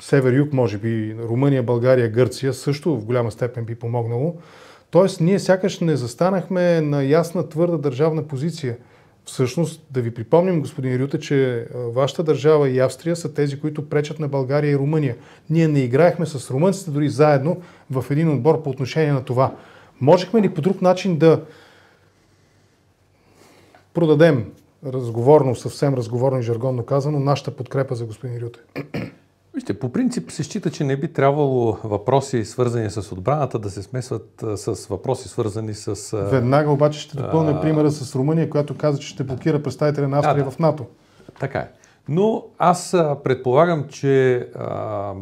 север-юг, може би Румъния, България, Гърция също в голяма степен би помогнало. Тоест, ние сякаш не застанахме на ясна, твърда държавна позиция. Всъщност, да ви припомним, господин Рюта, че е, вашата държава и Австрия са тези, които пречат на България и Румъния. Ние не играехме с румънците дори заедно в един отбор по отношение на това. Можехме ли по друг начин да продадем разговорно, съвсем разговорно и жаргонно казано, нашата подкрепа за господин Рюте? Вижте, по принцип се счита, че не би трябвало въпроси свързани с отбраната да се смесват с въпроси свързани с... Веднага обаче ще допълня а... примера с Румъния, която каза, че ще блокира представителя на Австрия да, в НАТО. Така е. Но аз предполагам, че а,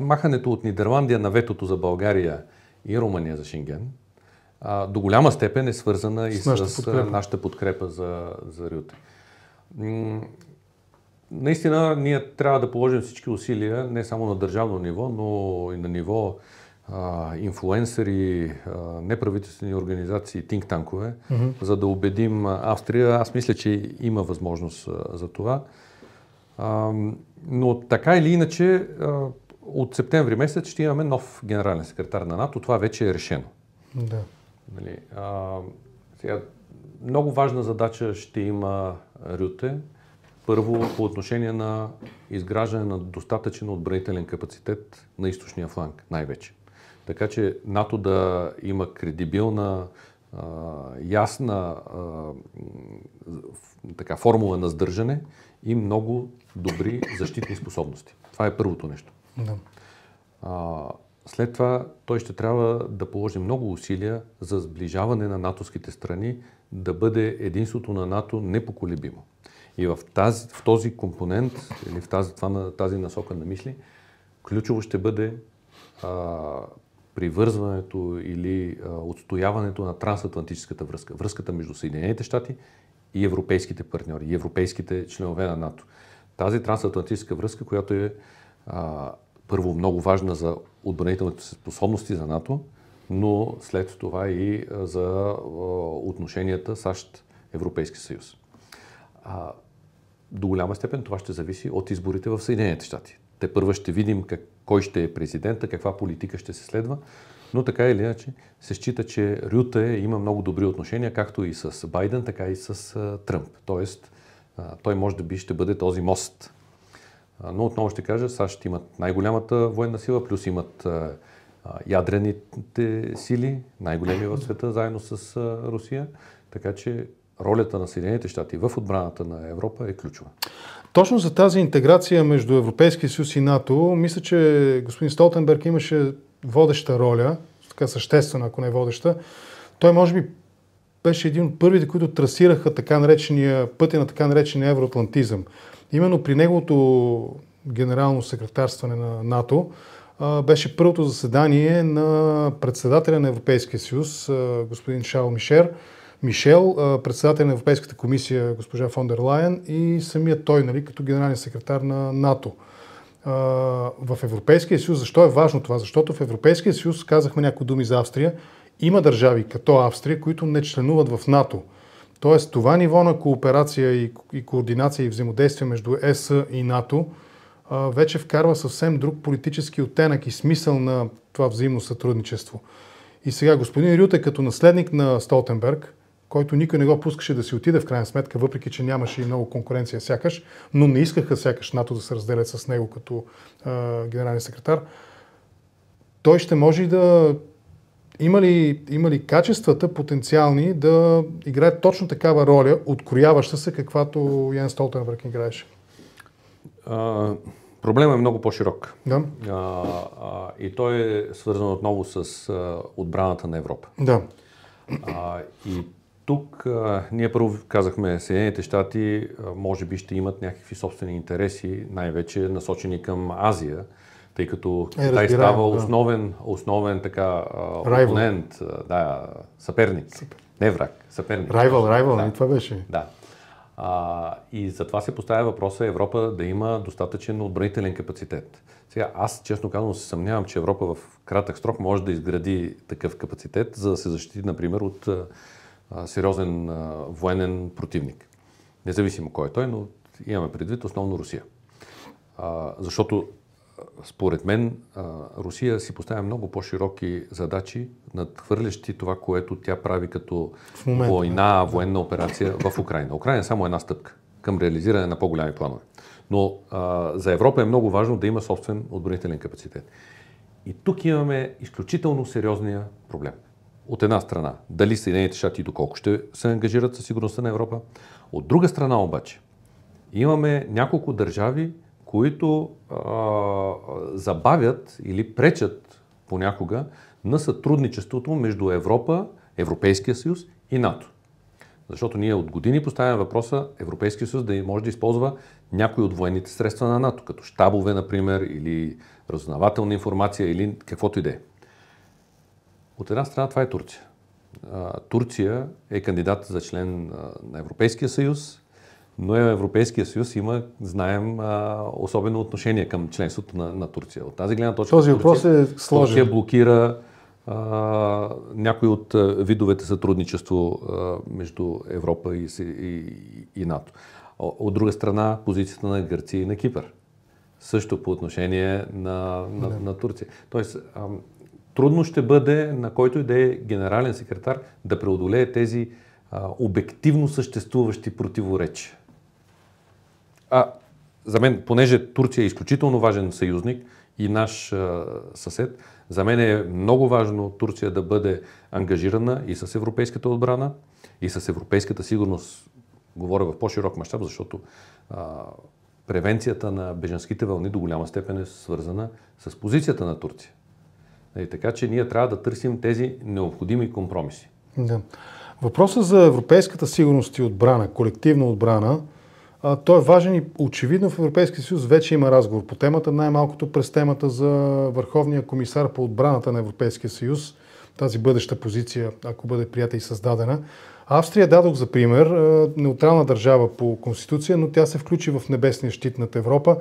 махането от Нидерландия на ветото за България и Румъния за Шенген а, до голяма степен е свързана с и с, нашата подкрепа, нашата подкрепа за, за Рюте наистина ние трябва да положим всички усилия, не само на държавно ниво, но и на ниво а, инфлуенсъри, а, неправителствени организации, тинктанкове, mm-hmm. за да убедим Австрия. Аз мисля, че има възможност а, за това. А, но така или иначе, а, от септември месец ще имаме нов генерален секретар на НАТО. Това вече е решено. Да. Нали, а, сега, много важна задача ще има Рюте. Първо, по отношение на изграждане на достатъчен отбранителен капацитет на източния фланг, най-вече. Така че НАТО да има кредибилна, ясна така, формула на сдържане и много добри защитни способности. Това е първото нещо. Да. след това той ще трябва да положи много усилия за сближаване на натовските страни, да бъде единството на НАТО непоколебимо. И в, тази, в този компонент или в тази, това, тази насока на мисли, ключово ще бъде а, привързването или а, отстояването на трансатлантическата връзка, връзката между Съединените щати и европейските партньори, и европейските членове на НАТО. Тази трансатлантическа връзка, която е а, първо много важна за отбранителните способности за НАТО, но след това и за а, отношенията САЩ-Европейски съюз. А, до голяма степен това ще зависи от изборите в Съединените щати. Те първа ще видим как, кой ще е президента, каква политика ще се следва, но така или иначе се счита, че Рюта е, има много добри отношения, както и с Байден, така и с а, Тръмп. Тоест, а, той може да би ще бъде този мост. А, но отново ще кажа, САЩ имат най-голямата военна сила, плюс имат ядрените сили, най-големи в света, заедно с Русия. Така че ролята на Съединените щати в отбраната на Европа е ключова. Точно за тази интеграция между Европейския съюз и НАТО, мисля, че господин Столтенберг имаше водеща роля, така съществена, ако не водеща. Той може би беше един от първите, които трасираха така наречения пътя на така наречения евроатлантизъм. Именно при неговото генерално секретарстване на НАТО беше първото заседание на председателя на Европейския съюз, господин Шао Мишер, Мишел, председател на Европейската комисия госпожа фон дер Лайен и самия той, нали, като генерален секретар на НАТО в Европейския съюз. Защо е важно това? Защото в Европейския съюз, казахме някои думи за Австрия, има държави като Австрия, които не членуват в НАТО. Тоест това ниво на кооперация и, и координация и взаимодействие между ЕС и НАТО вече вкарва съвсем друг политически оттенък и смисъл на това взаимно сътрудничество. И сега господин Рюте като наследник на Столтенберг който никой не го пускаше да си отиде в крайна сметка, въпреки че нямаше и много конкуренция сякаш, но не искаха сякаш НАТО да се разделят с него като а, генерален секретар, той ще може и да има ли, има ли качествата потенциални да играе точно такава роля, открояваща се, каквато Ян Столтенбърг играеше? А, проблема е много по-широк. Да. А, а, и той е свързан отново с а, отбраната на Европа. Да. А, и тук а, ние първо казахме, Съединените щати може би ще имат някакви собствени интереси, най-вече насочени към Азия, тъй като е, Китай става да. основен, основен така а, опонент, да, съперник. Съпер. Не враг, съперник. Райвал, райвал, да. Нали, това беше. Да. А, и затова се поставя въпроса Европа да има достатъчен отбранителен капацитет. Сега аз, честно казвам, се съмнявам, че Европа в кратък срок може да изгради такъв капацитет, за да се защити, например, от сериозен военен противник. Независимо кой е той, но имаме предвид основно Русия. защото според мен Русия си поставя много по-широки задачи, надхвърлящи това, което тя прави като война, да. военна операция в Украина. Украина е само една стъпка към реализиране на по-голями планове. Но а, за Европа е много важно да има собствен отбранителен капацитет. И тук имаме изключително сериозния проблем от една страна, дали Съединените щати доколко ще се ангажират със сигурността на Европа. От друга страна обаче, имаме няколко държави, които а, забавят или пречат понякога на сътрудничеството между Европа, Европейския съюз и НАТО. Защото ние от години поставяме въпроса Европейския съюз да може да използва някои от военните средства на НАТО, като щабове, например, или разузнавателна информация, или каквото и да е. От една страна това е Турция. Турция е кандидат за член на Европейския съюз, но е, Европейския съюз има, знаем, особено отношение към членството на, на Турция. От тази гледна точка Този въпрос е сложен. Турция блокира а, някои от видовете сътрудничество а, между Европа и, и, и НАТО. От друга страна, позицията на Гърция и на Кипър. Също по отношение на, на, на Турция. Тоест, Трудно ще бъде на който и да е генерален секретар да преодолее тези а, обективно съществуващи противоречия. А за мен, понеже Турция е изключително важен съюзник и наш а, съсед, за мен е много важно Турция да бъде ангажирана и с европейската отбрана, и с европейската сигурност, говоря в по-широк мащаб, защото а, превенцията на беженските вълни до голяма степен е свързана с позицията на Турция. Нали, така че ние трябва да търсим тези необходими компромиси. Да. Въпросът за европейската сигурност и отбрана, колективна отбрана, а, той е важен и очевидно в Европейския съюз вече има разговор по темата, най-малкото през темата за Върховния комисар по отбраната на Европейския съюз, тази бъдеща позиция, ако бъде прията и създадена. Австрия дадох за пример, неутрална държава по конституция, но тя се включи в небесния щит над Европа.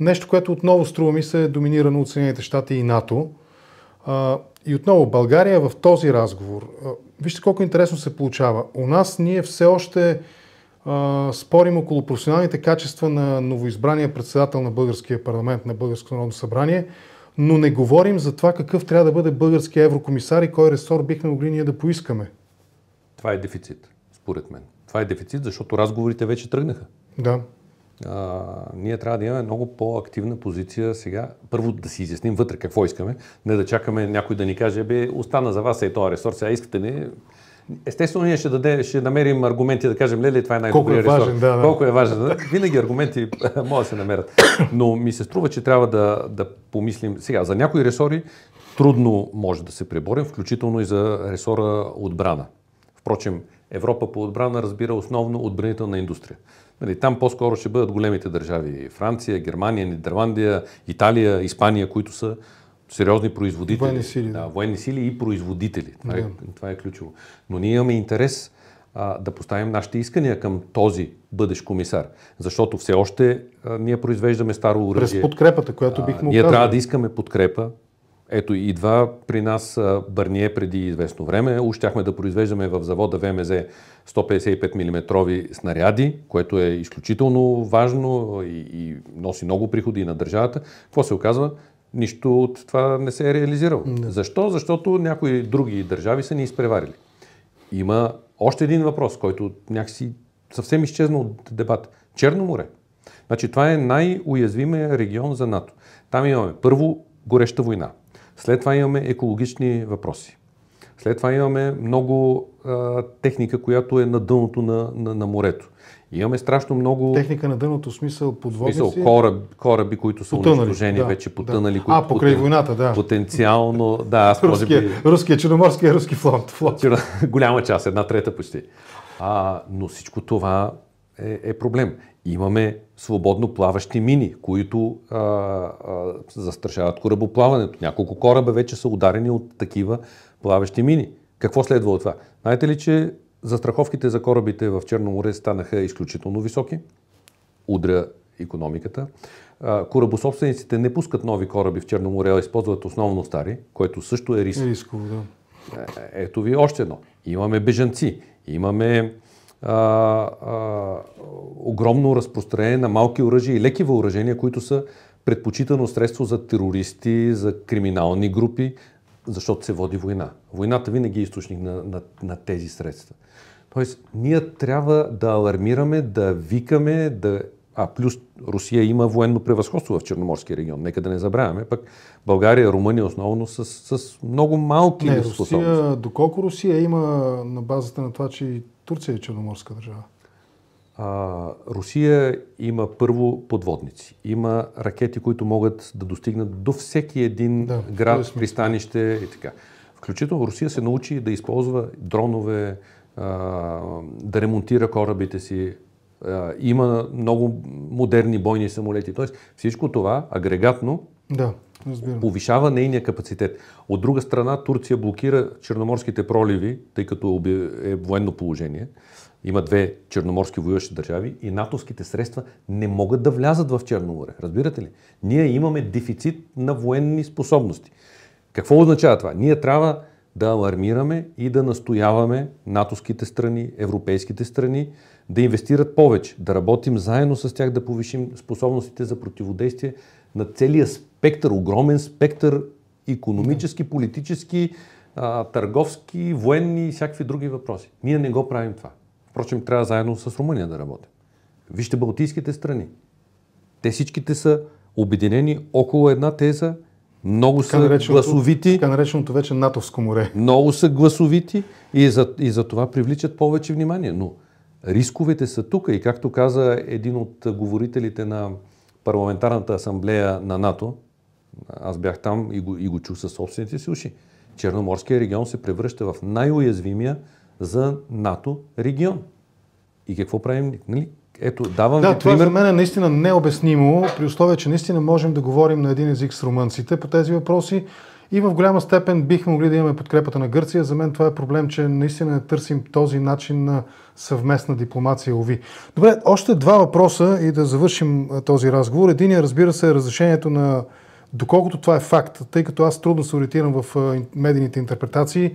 Нещо, което отново струва ми се е доминирано от Съединените щати и НАТО. А, и отново, България е в този разговор, а, вижте колко интересно се получава. У нас ние все още а, спорим около професионалните качества на новоизбрания председател на Българския парламент, на Българското народно събрание, но не говорим за това какъв трябва да бъде българския еврокомисар и кой ресор бихме могли ние да поискаме. Това е дефицит, според мен. Това е дефицит, защото разговорите вече тръгнаха. Да а, ние трябва да имаме много по-активна позиция сега. Първо да си изясним вътре какво искаме, не да чакаме някой да ни каже, бе, остана за вас е този ресурс, сега искате ли? Естествено, ние ще, даде, ще намерим аргументи да кажем, леле, това е най добрия Колко е важен, да, да. Колко е важен. Винаги аргументи [laughs] могат да се намерят. Но ми се струва, че трябва да, да помислим. Сега, за някои ресори трудно може да се преборим, включително и за ресора отбрана. Впрочем, Европа по отбрана разбира основно отбранителна индустрия. Нали, там по-скоро ще бъдат големите държави. Франция, Германия, Нидерландия, Италия, Испания, които са сериозни производители. Военни сили. Да, военни сили и производители. Това, е- да. е, това е ключово. Но ние имаме интерес а, да поставим нашите искания към този бъдещ комисар. Защото все още а, ние произвеждаме старо оръжие. През подкрепата, която бих му казал. Ние трябва да искаме подкрепа ето идва при нас Бърние преди известно време. Ущяхме да произвеждаме в завода ВМЗ 155 мм снаряди, което е изключително важно и, и носи много приходи на държавата. Какво се оказва? Нищо от това не се е реализирало. Не. Защо? Защото някои други държави са ни изпреварили. Има още един въпрос, който някакси съвсем изчезна от дебата. Черно море. Значи това е най-уязвимия регион за НАТО. Там имаме първо гореща война след това имаме екологични въпроси. След това имаме много а, техника, която е на дъното на, на, на морето. Имаме страшно много... Техника на дъното, смисъл подводници? Смисъл кораб, кораби, които са потънали, унищожени, да, вече потънали. Да. Които, а, покрай потен... войната, да. Потенциално, да, аз може би... Руския, черноморския, руски флот. флот. [laughs] Голяма част, една трета почти. А, но всичко това е, е проблем имаме свободно плаващи мини, които а, а, застрашават корабоплаването. Няколко кораба вече са ударени от такива плаващи мини. Какво следва от това? Знаете ли, че застраховките за корабите в Черно море станаха изключително високи? Удря економиката. А, корабособствениците не пускат нови кораби в Черно море, а използват основно стари, което също е риск. Рисково, да. Е, ето ви още едно. Имаме бежанци, имаме а, а, огромно разпространение на малки оръжия и леки въоръжения, които са предпочитано средство за терористи, за криминални групи, защото се води война. Войната винаги е източник на, на, на тези средства. Тоест, ние трябва да алармираме, да викаме, да... А плюс Русия има военно превъзходство в Черноморския регион. Нека да не забравяме. Пък България, Румъния основно с, с много малки не, Русия, доколко Русия има на базата на това, че Турция е черноморска държава. А, Русия има първо подводници. Има ракети, които могат да достигнат до всеки един да, град, е пристанище и така. Включително Русия се научи да използва дронове, а, да ремонтира корабите си. А, има много модерни бойни самолети. Тоест всичко това агрегатно да Разбирам. повишава нейния капацитет. От друга страна, Турция блокира черноморските проливи, тъй като е военно положение. Има две черноморски воюващи държави и натовските средства не могат да влязат в Черноморе. Разбирате ли? Ние имаме дефицит на военни способности. Какво означава това? Ние трябва да алармираме и да настояваме натовските страни, европейските страни да инвестират повече, да работим заедно с тях, да повишим способностите за противодействие на целия спектър, огромен спектър економически, политически, търговски, военни и всякакви други въпроси. Ние не го правим това. Впрочем, трябва заедно с Румъния да работим. Вижте Балтийските страни. Те всичките са обединени около една теза, много са гласовити. Така нареченото вече натовско море. Много са гласовити и за, и за това привличат повече внимание. Но рисковете са тук и както каза един от говорителите на парламентарната асамблея на НАТО, аз бях там и го, и го чух със собствените си уши, Черноморския регион се превръща в най-уязвимия за НАТО регион. И какво правим? Нали? Ето, давам да, ви това пример. за мен е наистина необяснимо, при условие, че наистина можем да говорим на един език с румънците по тези въпроси. И в голяма степен бихме могли да имаме подкрепата на Гърция. За мен това е проблем, че наистина не търсим този начин на съвместна дипломация, ОВИ. Добре, още два въпроса и да завършим този разговор. Единия, разбира се, е разрешението на Доколкото това е факт, тъй като аз трудно се ориентирам в медийните интерпретации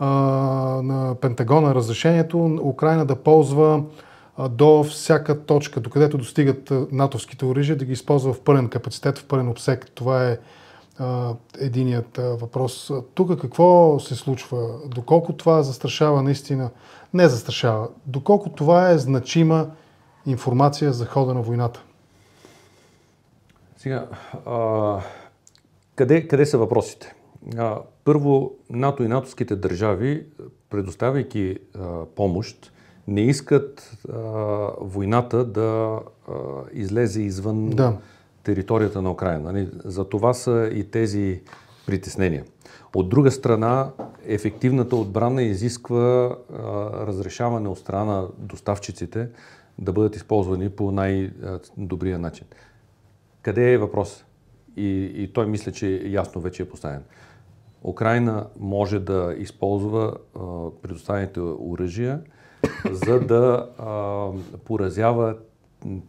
на Пентагона разрешението, Украина да ползва до всяка точка, докъдето достигат натовските оръжия, да ги използва в пълен капацитет, в пълен обсек. Това е единият въпрос. Тук какво се случва? Доколко това застрашава наистина? Не застрашава. Доколко това е значима информация за хода на войната? Сега, а, къде, къде са въпросите? А, първо, НАТО и натовските държави, предоставяйки а, помощ, не искат а, войната да а, излезе извън да територията на Украина. Нали? За това са и тези притеснения. От друга страна, ефективната отбрана изисква разрешаване от страна на доставчиците да бъдат използвани по най-добрия начин. Къде е въпрос? И, и той мисля, че ясно вече е поставен. Украина може да използва предоставените оръжия, за да а, поразява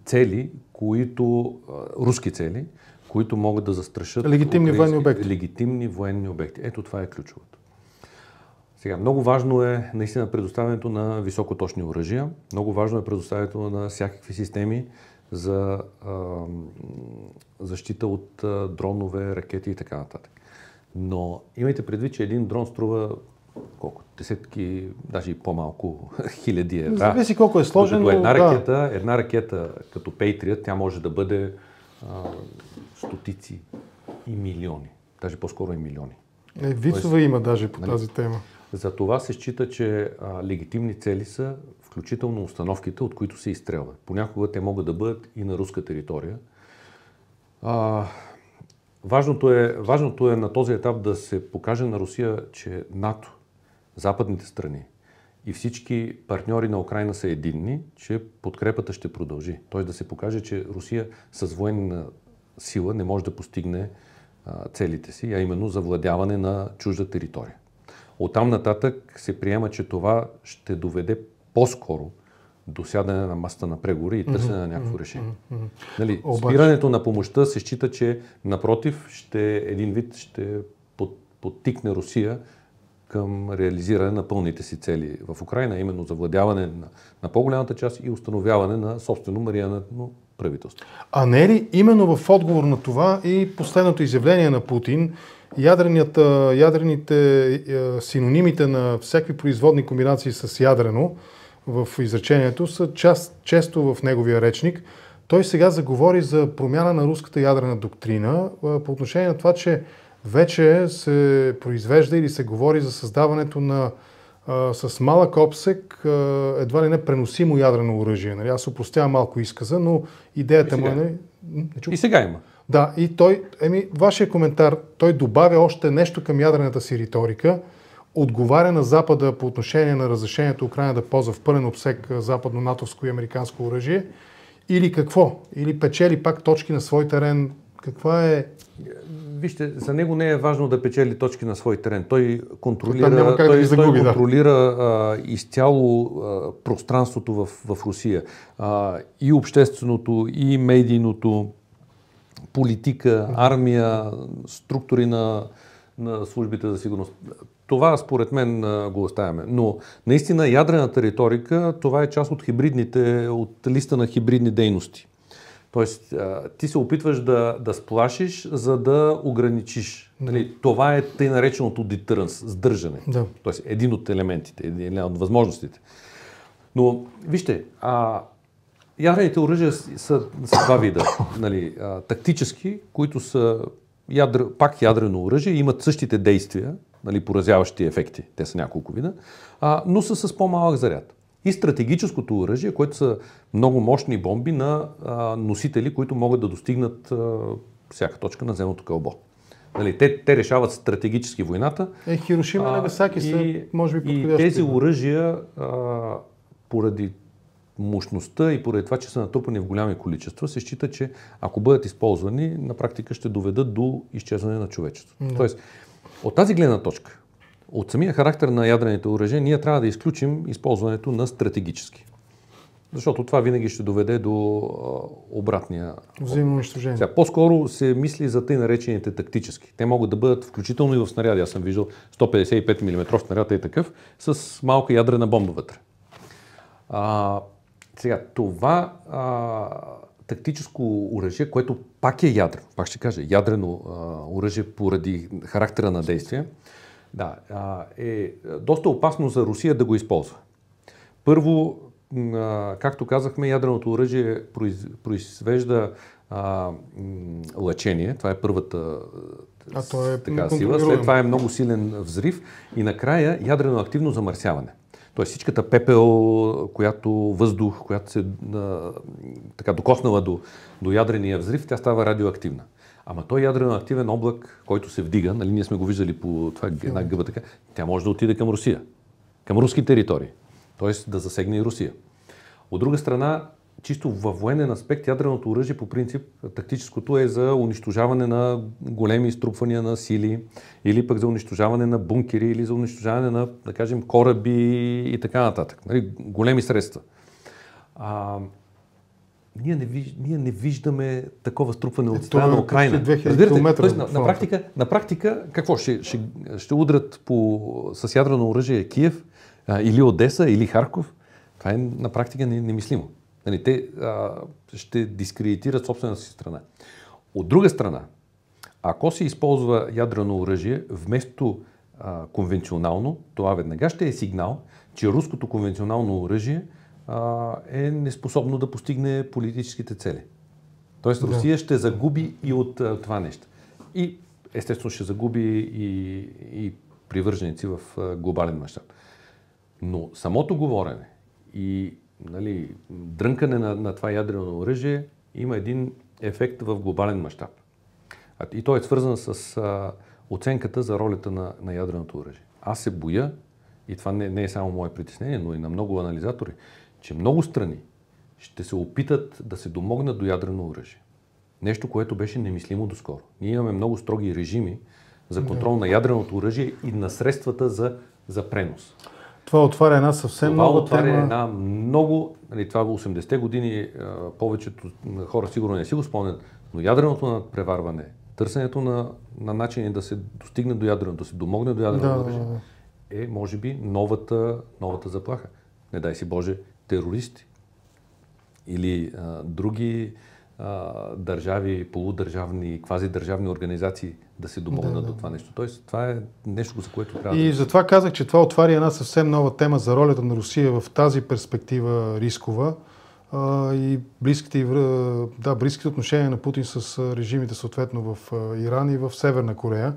цели, които, руски цели, които могат да застрашат легитимни военни обекти. Легитимни военни обекти. Ето това е ключовото. Сега, много важно е наистина предоставянето на високоточни оръжия, много важно е предоставянето на всякакви системи за а, защита от а, дронове, ракети и така нататък. Но имайте предвид, че един дрон струва колко десетки, даже и по-малко [laughs] хиляди евра. Зависи колко е сложен. Докато една, но, ракета, да. една ракета като Patriot, тя може да бъде а, стотици и милиони. Даже по-скоро и милиони. Е, вицове Тоест, има даже по нали? тази тема. За това се счита, че а, легитимни цели са включително установките, от които се изстрелва. Понякога те могат да бъдат и на руска територия. А, важното, е, важното е на този етап да се покаже на Русия, че НАТО западните страни и всички партньори на Украина са единни, че подкрепата ще продължи. Той да се покаже, че Русия с военна сила не може да постигне целите си, а именно завладяване на чужда територия. Оттам нататък се приема, че това ще доведе по-скоро до сядане на маста на преговори и търсене mm-hmm. на някакво решение. Mm-hmm. Нали, Спирането на помощта се счита, че напротив, ще, един вид ще подтикне Русия към реализиране на пълните си цели в Украина, именно завладяване на, на по-голямата част и установяване на собствено марианетно правителство. А не е ли именно в отговор на това и последното изявление на Путин, ядрените, ядрените синонимите на всякакви производни комбинации с ядрено в изречението са част, често в неговия речник. Той сега заговори за промяна на руската ядрена доктрина по отношение на това, че вече се произвежда или се говори за създаването на а, с малък обсек, а, едва ли не преносимо ядрено оръжие. Нали? Аз упростявам малко изказа, но идеята му е... Нали, не, не чу... И сега има. Да, и той, еми, вашия коментар, той добавя още нещо към ядрената си риторика, отговаря на Запада по отношение на разрешението Украина да ползва в пълен обсек западно-натовско и американско оръжие, или какво? Или печели пак точки на свой терен? Каква е... Вижте, за него не е важно да печели точки на свой терен. Той контролира, той, той, да загуби, той контролира да. а, изцяло а, пространството в, в Русия. А, и общественото, и медийното, политика, армия, структури на, на службите за сигурност. Това според мен го оставяме. Но наистина ядрената риторика, това е част от хибридните, от листа на хибридни дейности. Тоест, ти се опитваш да, да сплашиш, за да ограничиш. Да. Нали, това е тъй нареченото deterrence, сдържане. Да. Тоест, един от елементите, един от възможностите. Но, вижте, а, ядрените оръжия са, са два вида. [coughs] Нали, а, тактически, които са ядр, пак ядрено оръжие, имат същите действия, нали, поразяващи ефекти. Те са няколко вида, а, но са с по-малък заряд и стратегическото оръжие, което са много мощни бомби на носители, които могат да достигнат всяка точка на земното кълбо. Нали, те, те решават стратегически войната. Е, Хирошима и Нагасаки са, може би, подходящи. И тези оръжия, поради мощността и поради това, че са натрупани в голями количества, се счита, че ако бъдат използвани, на практика ще доведат до изчезване на човечеството. Да. Тоест, от тази гледна точка, от самия характер на ядрените оръжия ние трябва да изключим използването на стратегически. Защото това винаги ще доведе до обратния... Взаимно унищожение. по-скоро се мисли за тъй наречените тактически. Те могат да бъдат включително и в снаряди. Аз съм виждал 155 мм снаряд и е такъв, с малка ядрена бомба вътре. А, сега, това а, тактическо оръжие, което пак е ядрено, пак ще кажа, ядрено оръжие поради характера на действие, да, е, е доста опасно за Русия да го използва. Първо, както казахме, ядреното оръжие произвежда а, лъчение. Това е първата а то е така, сила. След това е много силен взрив и накрая ядрено активно замърсяване. Тоест всичката пепел, която въздух, която се а, така докоснала до, до ядрения взрив, тя става радиоактивна. Ама той е ядрен активен облак, който се вдига, нали, ние сме го виждали по това е една гъба така, тя може да отиде към Русия, към руски територии, т.е. да засегне и Русия. От друга страна, чисто във военен аспект, ядреното оръжие по принцип, тактическото е за унищожаване на големи изтрупвания на сили, или пък за унищожаване на бункери, или за унищожаване на, да кажем, кораби и така нататък. Нали, големи средства. А, ние не, виж, ние не виждаме такова струпване от е, страна е на Украина. Разбирате? на, на, практика, на практика, какво? Ще, ще, ще удрят по, с ядрено оръжие Киев а, или Одеса, или Харков? Това е на практика немислимо. Нали, те а, ще дискредитират собствената си страна. От друга страна, ако се използва ядрено оръжие вместо а, конвенционално, това веднага ще е сигнал, че руското конвенционално оръжие – е неспособно да постигне политическите цели. Тоест Русия да. ще загуби и от това нещо. И естествено ще загуби и, и привърженици в глобален мащаб. Но самото говорене и нали, дрънкане на, на това ядрено оръжие има един ефект в глобален мащаб. И той е свързан с а, оценката за ролята на, на ядреното оръжие. Аз се боя, и това не, не е само мое притеснение, но и на много анализатори, че много страни ще се опитат да се домогнат до ядрено оръжие. Нещо, което беше немислимо доскоро. Ние имаме много строги режими за контрол да. на ядреното оръжие и на средствата за, за пренос. Това отваря една съвсем това нова отваря тема. една много, нали, това в 80-те години повечето хора сигурно не си го спомнят, но ядреното надпреварване, търсенето на, на начини да се достигне до ядреното, да се домогне до ядреното да. оръжие, е може би новата, новата заплаха. Не дай си Боже, терористи или а, други а, държави, полудържавни, квазидържавни организации да се допълнат да, да. до това нещо. Тоест, това е нещо, за което трябва и да... затова казах, че това отваря една съвсем нова тема за ролята на Русия в тази перспектива рискова а, и близките, да, близките отношения на Путин с режимите съответно в Иран и в Северна Корея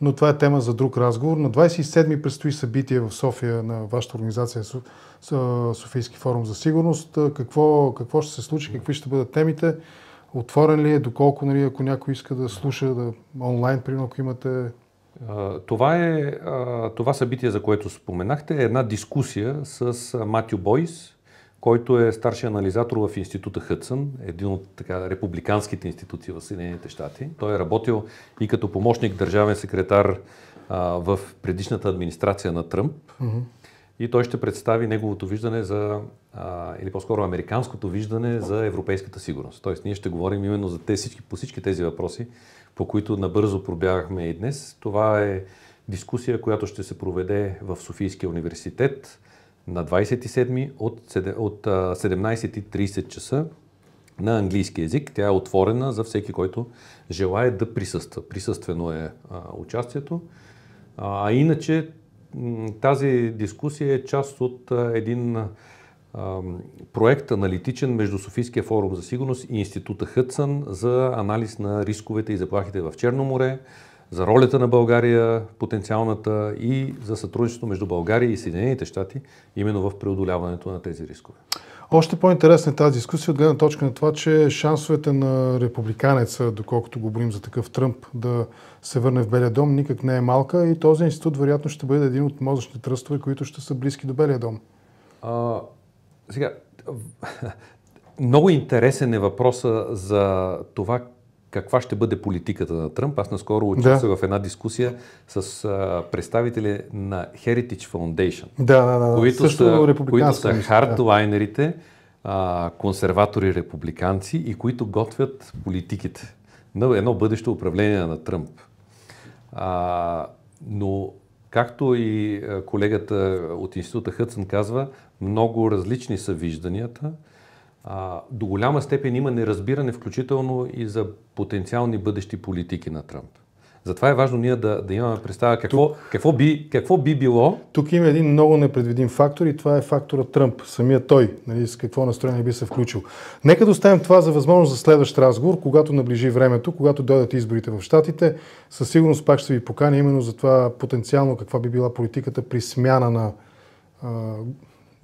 но това е тема за друг разговор. На 27-ми предстои събитие в София на вашата организация Софийски форум за сигурност. Какво, какво ще се случи, какви ще бъдат темите? Отворен ли е, доколко, нали, ако някой иска да слуша да, онлайн, примерно, ако имате това, е, това събитие, за което споменахте, е една дискусия с Матю Бойс, който е старши анализатор в института Хътсън, един от така, републиканските институции в Съединените щати. Той е работил и като помощник държавен секретар а, в предишната администрация на Тръмп. Mm-hmm. И той ще представи неговото виждане за, а, или по-скоро американското виждане за европейската сигурност. Тоест, ние ще говорим именно за те всички, по всички тези въпроси, по които набързо пробягахме и днес. Това е дискусия, която ще се проведе в Софийския университет на 27 от, 17.30 часа на английски язик. Тя е отворена за всеки, който желая да присъства. Присъствено е а, участието. А, а иначе тази дискусия е част от а, един проект аналитичен между Софийския форум за сигурност и Института Хътсън за анализ на рисковете и заплахите в Черно море за ролята на България, потенциалната и за сътрудничество между България и Съединените щати, именно в преодоляването на тези рискове. Още по-интересна е тази дискусия от гледна точка на това, че шансовете на републиканеца, доколкото го борим за такъв Тръмп, да се върне в Белия дом, никак не е малка и този институт вероятно ще бъде един от мозъчните тръстове, които ще са близки до Белия дом. А, сега, [laughs] много интересен е въпроса за това каква ще бъде политиката на Тръмп. Аз наскоро участвах да. в една дискусия с а, представители на Heritage Foundation, да, да, да, които, Също са, които са хардлайнерите, а, консерватори, републиканци и които готвят политиките на едно бъдещо управление на Тръмп. А, но, както и колегата от института Хътсън казва, много различни са вижданията, а, до голяма степен има неразбиране, включително и за потенциални бъдещи политики на Тръмп. Затова е важно ние да, да имаме представа какво, тук, какво, би, какво би било. Тук има един много непредвидим фактор и това е фактора Тръмп, самия той, нали, с какво настроение би се включил. Нека да оставим това за възможност за следващ разговор, когато наближи времето, когато дойдат изборите в Штатите. Със сигурност пак ще ви поканя именно за това потенциално каква би била политиката при смяна на а,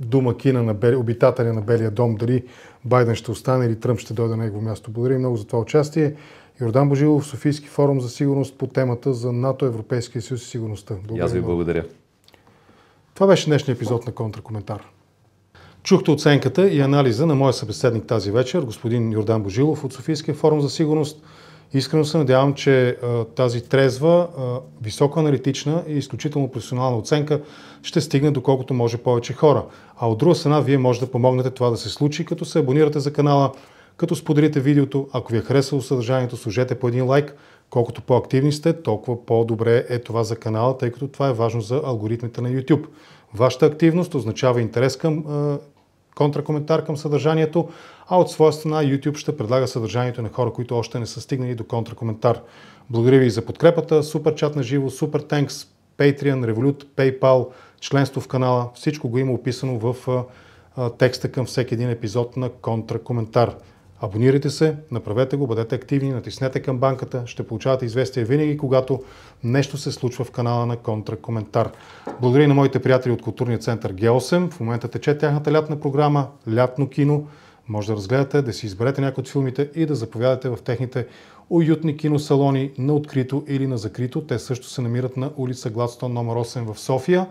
думакина на бели, обитателя на Белия дом, дали Байден ще остане или Тръмп ще дойде на негово място. Благодаря много за това участие. Йордан Божилов, Софийски форум за сигурност по темата за НАТО, Европейския съюз и сигурността. Благодаря. Аз ви благодаря. Това беше днешния епизод на Контракоментар. Чухте оценката и анализа на моя събеседник тази вечер, господин Йордан Божилов от Софийския форум за сигурност. Искрено се надявам, че тази трезва, високо аналитична и изключително професионална оценка ще стигне доколкото може повече хора. А от друга страна, вие може да помогнете това да се случи, като се абонирате за канала, като споделите видеото. Ако ви е харесало съдържанието, служете по един лайк. Колкото по-активни сте, толкова по-добре е това за канала, тъй като това е важно за алгоритмите на YouTube. Вашата активност означава интерес към контракоментар към съдържанието, а от своя страна YouTube ще предлага съдържанието на хора, които още не са стигнали до контракоментар. Благодаря ви за подкрепата, супер чат на живо, супер тенкс, Patreon, Revolut, PayPal, членство в канала. Всичко го има описано в текста към всеки един епизод на контракоментар. Абонирайте се, направете го, бъдете активни, натиснете към банката, ще получавате известия винаги, когато нещо се случва в канала на Контракоментар. Благодаря и на моите приятели от културния център Г8. В момента тече тяхната лятна програма Лятно кино. Може да разгледате, да си изберете някои от филмите и да заповядате в техните уютни киносалони на открито или на закрито. Те също се намират на улица Гладстон номер 8 в София.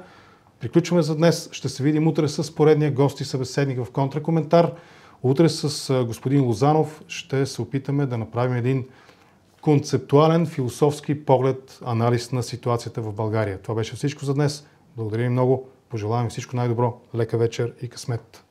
Приключваме за днес. Ще се видим утре с поредния гост и събеседник в Контракоментар. Утре с господин Лозанов ще се опитаме да направим един концептуален, философски поглед, анализ на ситуацията в България. Това беше всичко за днес. Благодаря ви много. Пожелавам всичко най-добро. Лека вечер и късмет!